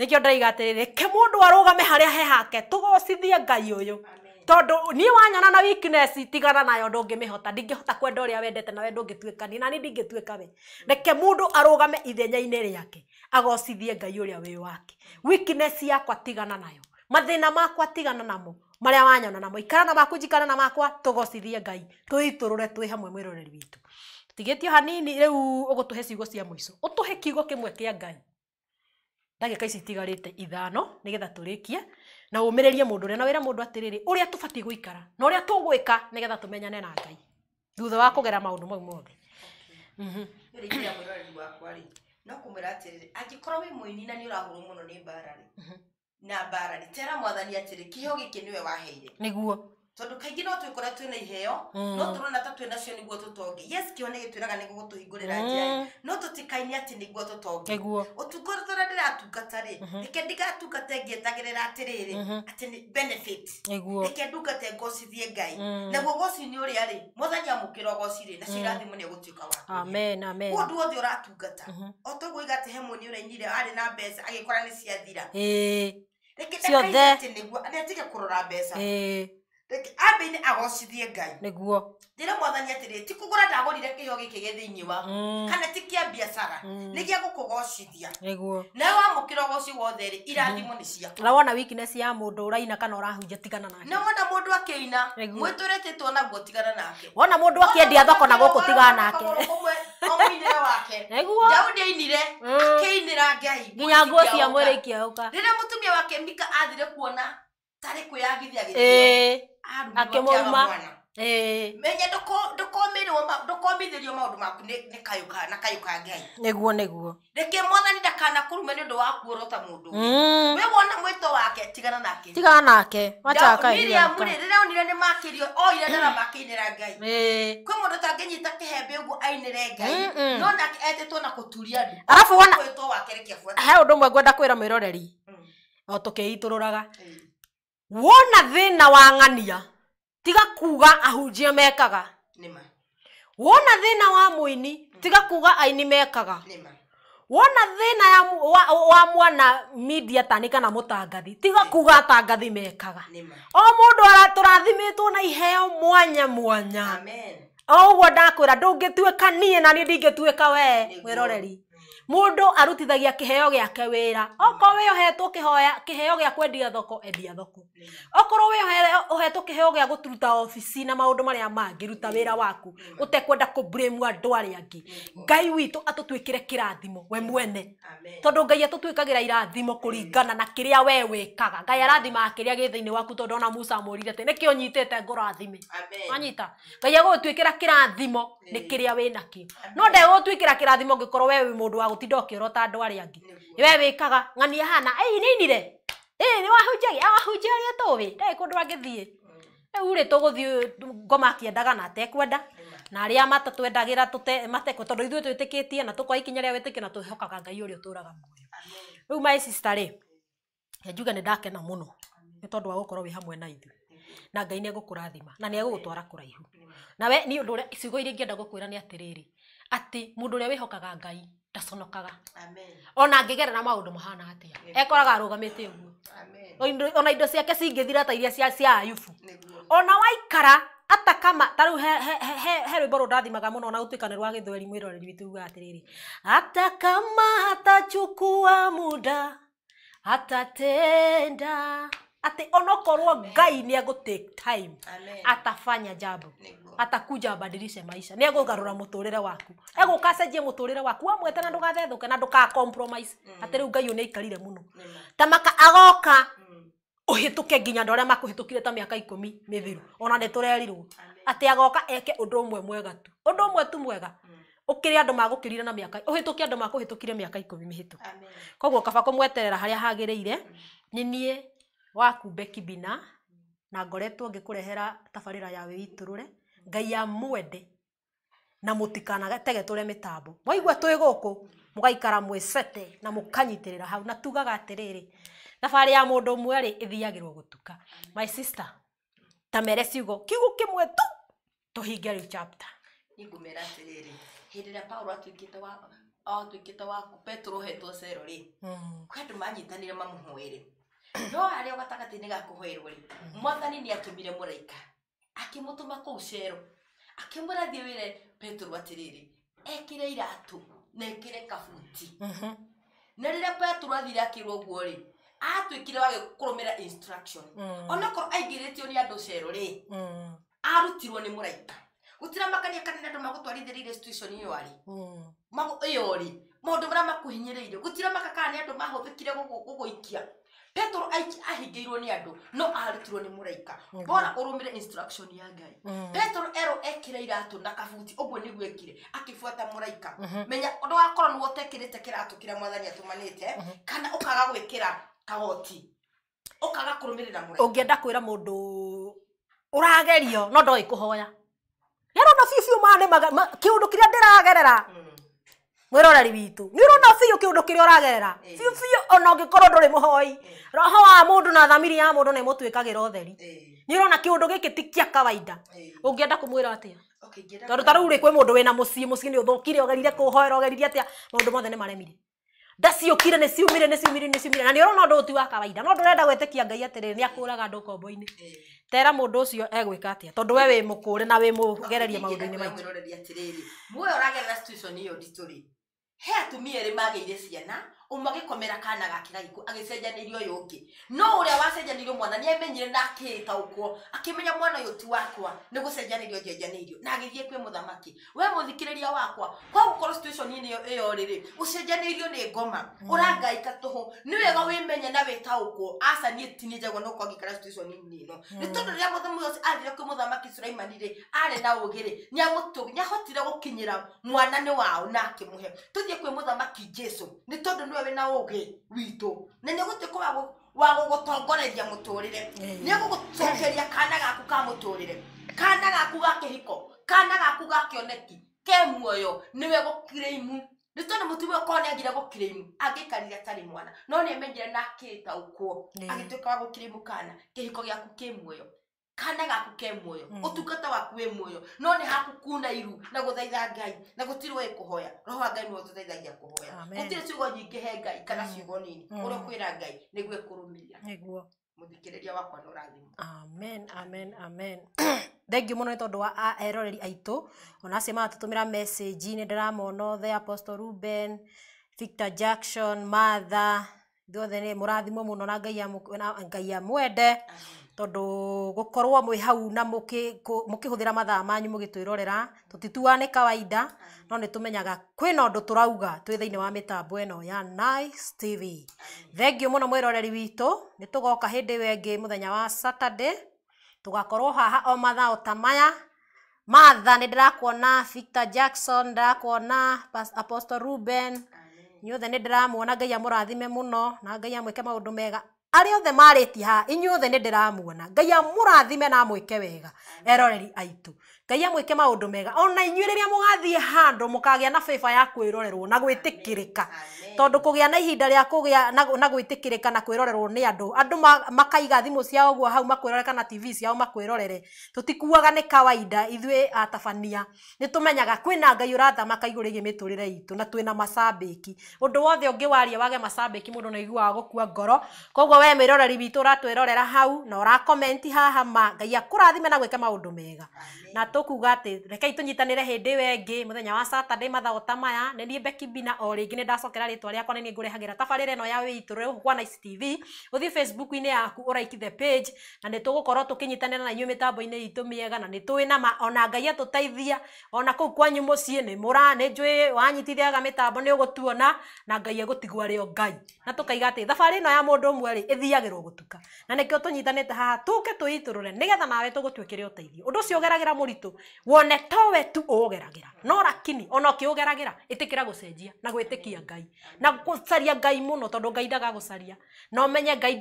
nä kä o ndäraiga atä rä rä kä må ndå arå game harä a he hake tå gocithie ngai å yå tondå niä wanyona na weakness tigana nayo ndå ngä mä hota ndingä hota kwenda å rä a wendete nawe ndå ngä tuä kani nani ndingä tuä kawe reke må ndå arå game ithenya-inä rä ake agocithie ngai å rä a wä wake weakness yakwa tigana nayo mathä na makwa tigana namo maria wanyona namo ikara na maku njikara na makwa tugocithie ngai twiturure twi hamwe mwiroreri witu tigitio hanini riu ugutuhe ciugo cia muico utuhe kiugo kimwe kia ngai ndagika ici itigarite ithano nigetha turikie na umirerie mundu uria na wira mundu atiriri uria tubatie guikara na uria tugwika nigetha tumenyane na ngai thutha wa kugera maundu mau mothe mhm. no kå mwä ra atä rä rä angä korwo wä mwä ni na nä å rahå rwo må no nä mbara rä mhm na mbara nä tera mwathani atä rä kä heo gä kä nä we waheire nä guo tondå kaingä no twä kora twä na iheo mm. no tå rona ta twä nacio nä guo tå tonge yes kä one gä twä raga nä gå tå hingå rä ra njä mm. no tå tikaini atä nä guo tå tonge å tungå tå rä a ndä ratungata rä nä mm-hmm. ke ndigatungate ngä etagä rä ra atä rä rä atä nä ke ndungate ngocithie ngai mm. naguo goci nä å rä a rä mwathani amå kä ra gocirä nacio irathimå nä egå tuä ka wakuå ndå othe å ratungata mm-hmm. o toguo igatä he mwoni å rainire arä na mbeca agä kora nä ciathira ciothe nä atige kå rora mbeca eh ambi nä agocithie ngai nä guo ndä rä mwathani atä rä ti kå gå ra ndagårire kä heo gä kä gä thä inä wa mm. kana ti kä a biacara mm. nä gä a gå kå gocithia nä guo nawe wamå kä ra goci wothe rä irathimo mm-hmm. nä ciaku na wona ya må ndå å raina kana å rahunja tigana nake na wona må ndå akä ina mwä tå rä tä two naguo tigana nake wona må ndå akä endia thoko na gå kå tigana nake omwinä wake nä guo daudi ainire mm. akä inä ra ngai nginya nguo cia mwä rä ikä auka rä rä a må tumia wake mika athire kuona tarä kwä yagithia gä akämåruma menye ndokomithirio maå ndå maku nä na kayå ka ngai nä guo nä guo rä kä mwathani ndakana kå rume nä å ndå wa kuorota må ndå mm. wä wona mwä wake tigana nake tigana nake wacakamiriamurä rä onire nä makärio oire ndarabakä inä ra ngai kwä må ndå tangä nyita kä å guo ainä re ngai no nake etätwo na kå turia andå arabu wona he å ndå å mwe ngwenda kwä ra mwä roreri mm. o tå kä itå rå raga wona thina wa ng'ania tiga kuga ahunjia mekaga nima wona thina wa mwini tiga kuga aini mekaga nima wona thina ya wa, wa mwana media tani kana mutangathi tiga kuga atangathi mekaga o mundu turathimitwo na iheo mwanya mwanya oguo ndakwira ndungituika nie na ni ndingituika wee mwiroreri mundu arutithagia kiheo giake wira oko we uhetwo kihoya kiheo gia kwendia thoko endia thoko okorwo wi uhetwo kiheo gia guturuta ofici na maundu maria mangiruta wira waku utekwenda ku blame andu aria angi ngai witu atutwikire kirathimo we mwene tondu ngai atutwikagira irathimo kuringana na kiria we wikaga ngai arathima kiria githini waku tondu ona musa amurire ati nikio unyitite ngoro athime anyita ngai agutwikira kirathimo ni kiria winakio no ndegugutwikira kirathimo ngikorwo we wi mundu wa gutinda ukirota andu aria angi we wikaga ng'ani hana ni ahana ii nĩinire ii nĩwahunjagia awahunjia aria tũĩ ndarĩ kũndũ angĩthiĩ mm. rĩu rĩ tũgũthiĩ ngoma endaga na atekwenda mm. na arĩa matatwendagĩra mateko tondũ ithuĩ twĩtĩkĩtie na tũkoa ikinya rĩa wĩtĩkio na twĩhokaga ngai ũrĩa ũtũraga muoyo rĩu my sister rĩ njuge nĩ ndakena mũno nĩ tondũ wa gũkorwo wĩ hamwe na ithu na ngai nĩ egũkũrathima na nĩ egũgũtwara kũraihu mm. nawe niĩ ũndũ ũrĩa cigo iria ingĩenda gũkwĩra nĩ atĩrĩrĩ atĩ mũndũ ũrĩa wĩhokaga ngai ndaconokaga ona angigerera maundu mahana atia ekoraga arugamite uguo ona indo ciake cingithira ta iria cia ayubu ona waikara atakama tarä u he rwä mbo rå ndathimaga må no na gå tuä kanä rwa gä thweri mwä roreri witå atä rä rä atakama hatachukua muda hatatenda ati onokorwo ngai ni egu take time atafanya jabu atakuja abadilishe maisha ni egugarura muturire waku eguka acenjie muturire waku amwete na ndugathethuke na nduka compromise mm. ati riu ngai ni aikarire muno tamaka agoka mm. uhituke nginya ndoria makuhitukire ta miaka ikumi mithiru mm. ona ni turerirwo ati agoka eke undu umwe mwega tu undu umwe tu mwega ukiri mm. andu magukirire na miaka uhituke andu makuhitukire miaka ikumi mihituku koguo kaba kumweterera haria hagireire ni nie waku Becky Bina na ngoretwo ngikurehera tabarira ya wiiturure ngai ya mwende na mutikanagatege tå re mä tambo mwaigua twä gå kå må gaikara mwä na må kanyitä rä ra hau na tugaga atä rä rä ya må ndå å mwe rä ä thiagä rwo gå tuka my sister ta mere ciugo kiugo kä mwe tu tå hinge rä u ningå mä ra paulo atuä kä te waku petero hetwo cero rä hmm. kwä andå manyitanire mamå no aria gatagati-inä gakuhoerwo rä mm. mwathani nä atå mire må raika akä må tå ma kå u cero akä må rathiä wä re petero atä rä rä ekä re iratå na ekä re kabuti mm-hmm. na rä rä a petero athire akä rwo guo rä atuä kire wagä kå rå mä ra onakorwo mm. aingä rä tio nä andå cero rä mm. arutirwo nä må raika gå tira makania nä andå magå twarithä rä ire ä yo arä ä yo rä maå ndå marä a makå hinyä rä ire gå tira makakana nä andå mahå thä kire gå gå ikia petero ahingäirwo nä andå no arutirwo nä må raika bora mm. å rå mä re ya ngai mm. petero erwo ekä iratå na kabuti å guo nä guo ekire akä må raika mm-hmm. menya å ndå wakorwo nä wotekä rä te kä ratå kä rä a mwathani atåmanä te mm-hmm. kana å kaga gwä kä ra kagoti å kaga kå rå mä rä ra må å ngä enda kwä ra må ndå å ragerio no ndoä kå hoya nä arona biubiu maa nä kä å ndå kä rä a ndä ragerera mm mwiroreri witå nä å rona biå kä å ndå kä rä a å ragerera biå ona å ngä korwo ndå rä må hoi roho wa må ndå na thamiri ya må ndå nä må tuä kagä ra å theri ti kia kawaida å ngä enda kå mwä ra atä a tondå tarä u rä kwä må ndå wä na må mothe nä maremire ndaciå kire nä ciå mire nä ciå na nä å rona å wa kawaida no ndå renda ngai atä rä nä akå raga tera må ndå å cio egwä we wä må na wä må gererie maå ndå he atumia erĩ magĩire ciana umwe agikomera kana gakira giku agicenjanirio uyu ungi no uria wacenjanirio mwana ni amenyire na akita ukwo akimenya mwana uyu ti wakwa ni gucenjanirio njenjanirio na agithie kwi muthamaki we muthikiriria wakwa kwa gukorwo situation ini iyo riri ucenjanirio ni ngoma urangaika mm. tuhu ni wega wimenye na wita uko asa ni tinijagwo no kwa gikara situation ni ino ni mm. tondu riria muthamu ucio athire kwi muthamaki Sulaiman ri ari na ugiri ni amutu ni ahotire gukinyira mwana ni wao na akimuhe tuthie kwi muthamaki Jesu ni tondu ni we na ugi witu na ni gutuika wa gugutongoreria muturire ni gugucokeria kana gaku ka muturire kana gaku ga kihiko kana gaku ga kioneki ke muoyo niwe gukiraimu nä tondå må tumia korwo nä agire gå kä rä imu angä ikarire atarä mwana no nä amenyire na akä ta å kuo tuä ka wa gå kä imu kana kä hiko gä aku kä muoyo kana gaku ke moyo mm. utungata waku we moyo no ni haku kuna iru na guthaitha ngai na gutiru we kuhoya roho wa ngai niwe tuthaithagia kuhoya gutiri cigo nyinge he ngai kana mm. cigo nini uria mm. kwira ngai niguo kurumiria niguo muthikiriria wakwa no rathimo amen amen amen thank you no nä tondå wa eroreri aitu ona sema tutumira tå mä ra message nä ndäramona othe apostle ruben victor jackson mother do the må murathimo muno na ngai amwende Amen tondå korwo mwä hau na kä hå thä ra mathaa manyu må gä twä rorera tå tituanä kawaida no nä tå menyaga kwä na å ndå tå rauga twä thä inä wa mä tambo ä no ya Nice TV thengiå må no mwä roreri witå nä tå goka hä ndä ä ngä må thenya wa Saturday tå gakorwo haha o mathaa ta maya matha nä ndä rakuona victor jackson ndä rakuona apostle ruben inyuothe nä ndä ramuona ngai amå rathime må no na ngai amwä ke maå ndå mega arä othe marä tie haha inyuothe nä ndä ramuona ngai amå rathime na amwä ke wega eroreri aitå ngai amwike maundu mega ona inyuĩ rĩrĩa mũgathiĩ handũ mũkagĩa na bĩba ya kwĩrorerwo na gwĩtĩkĩrĩka tondũ kũgĩa na ihinda rĩa kũgĩa na gwĩtĩkĩrĩka na kwĩrorerwo nĩ andũ andũ makaiga thimũ ciao ũguo hau makwĩrore kana tv ciao makwĩrorere tũtikuaga nĩ kawaida ithuĩ atabania nĩ tũmenyaga kwĩna ngai ũrathamaka igũrũ rĩgiĩ mĩtũrĩre itũ na twĩna macambĩki ũndũ wothe ũngĩ waria wage macambĩki mũndũ no iguaga gũkua ngoro koguo wee mwĩroreri witũ ũratwĩrorera hau na ũrakomenti haha ma ngai akũrathime na gwĩka maũndũ mega na tukuga atä rekei tå nyitanä hä ndä we ngä må thenya wa saturday mathao ta maya nä niä mbekibina o rä ngä nä ndacokera rä twa rä akwa nä niä ngå rehagä ra tabarä ra ä no ya wä itå rä gwa nice tv å thiä facebook-inä yaku å raiki the page na nä tå gå korwo tå kä nyitanä ra na inyuä mä tambo-inä itå mä ega na nä tå ä nama ona ngai atå teithia ona kå u kwanyu må ciä nä må ra nä njå wanyitithiaga mä tambo nä å gå tuona na ngai egå tigwo arä o ngai na tå kaiga atä thabarä ä no ya må ndå å mwe rä ä thiagä rwo gå tuka na nä kä o tå nyitanä te haha tå ke tå itå rå re nä getha nawe tå gå tuä kä re å teithio å ndå å cio å geragä ra muritu wone towe tu ugeragira no rakini ona ukiugeragira itikira gucenjia na gwitikia ngai na gucaria ngai muno tondu ngai gucaria no menye ngai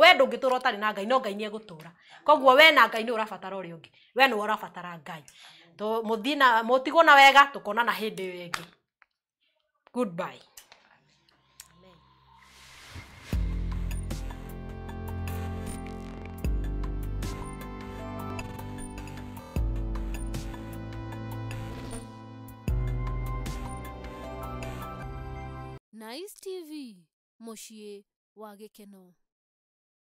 we ndungitura utari na ngai no ngai niegutura koguo we na ngai ni urafatara uri ungi we ni urafatara ngai muthina na wega tukonana hindi iyo ingi goodbye Nice TV mũciĩ wa gĩkeno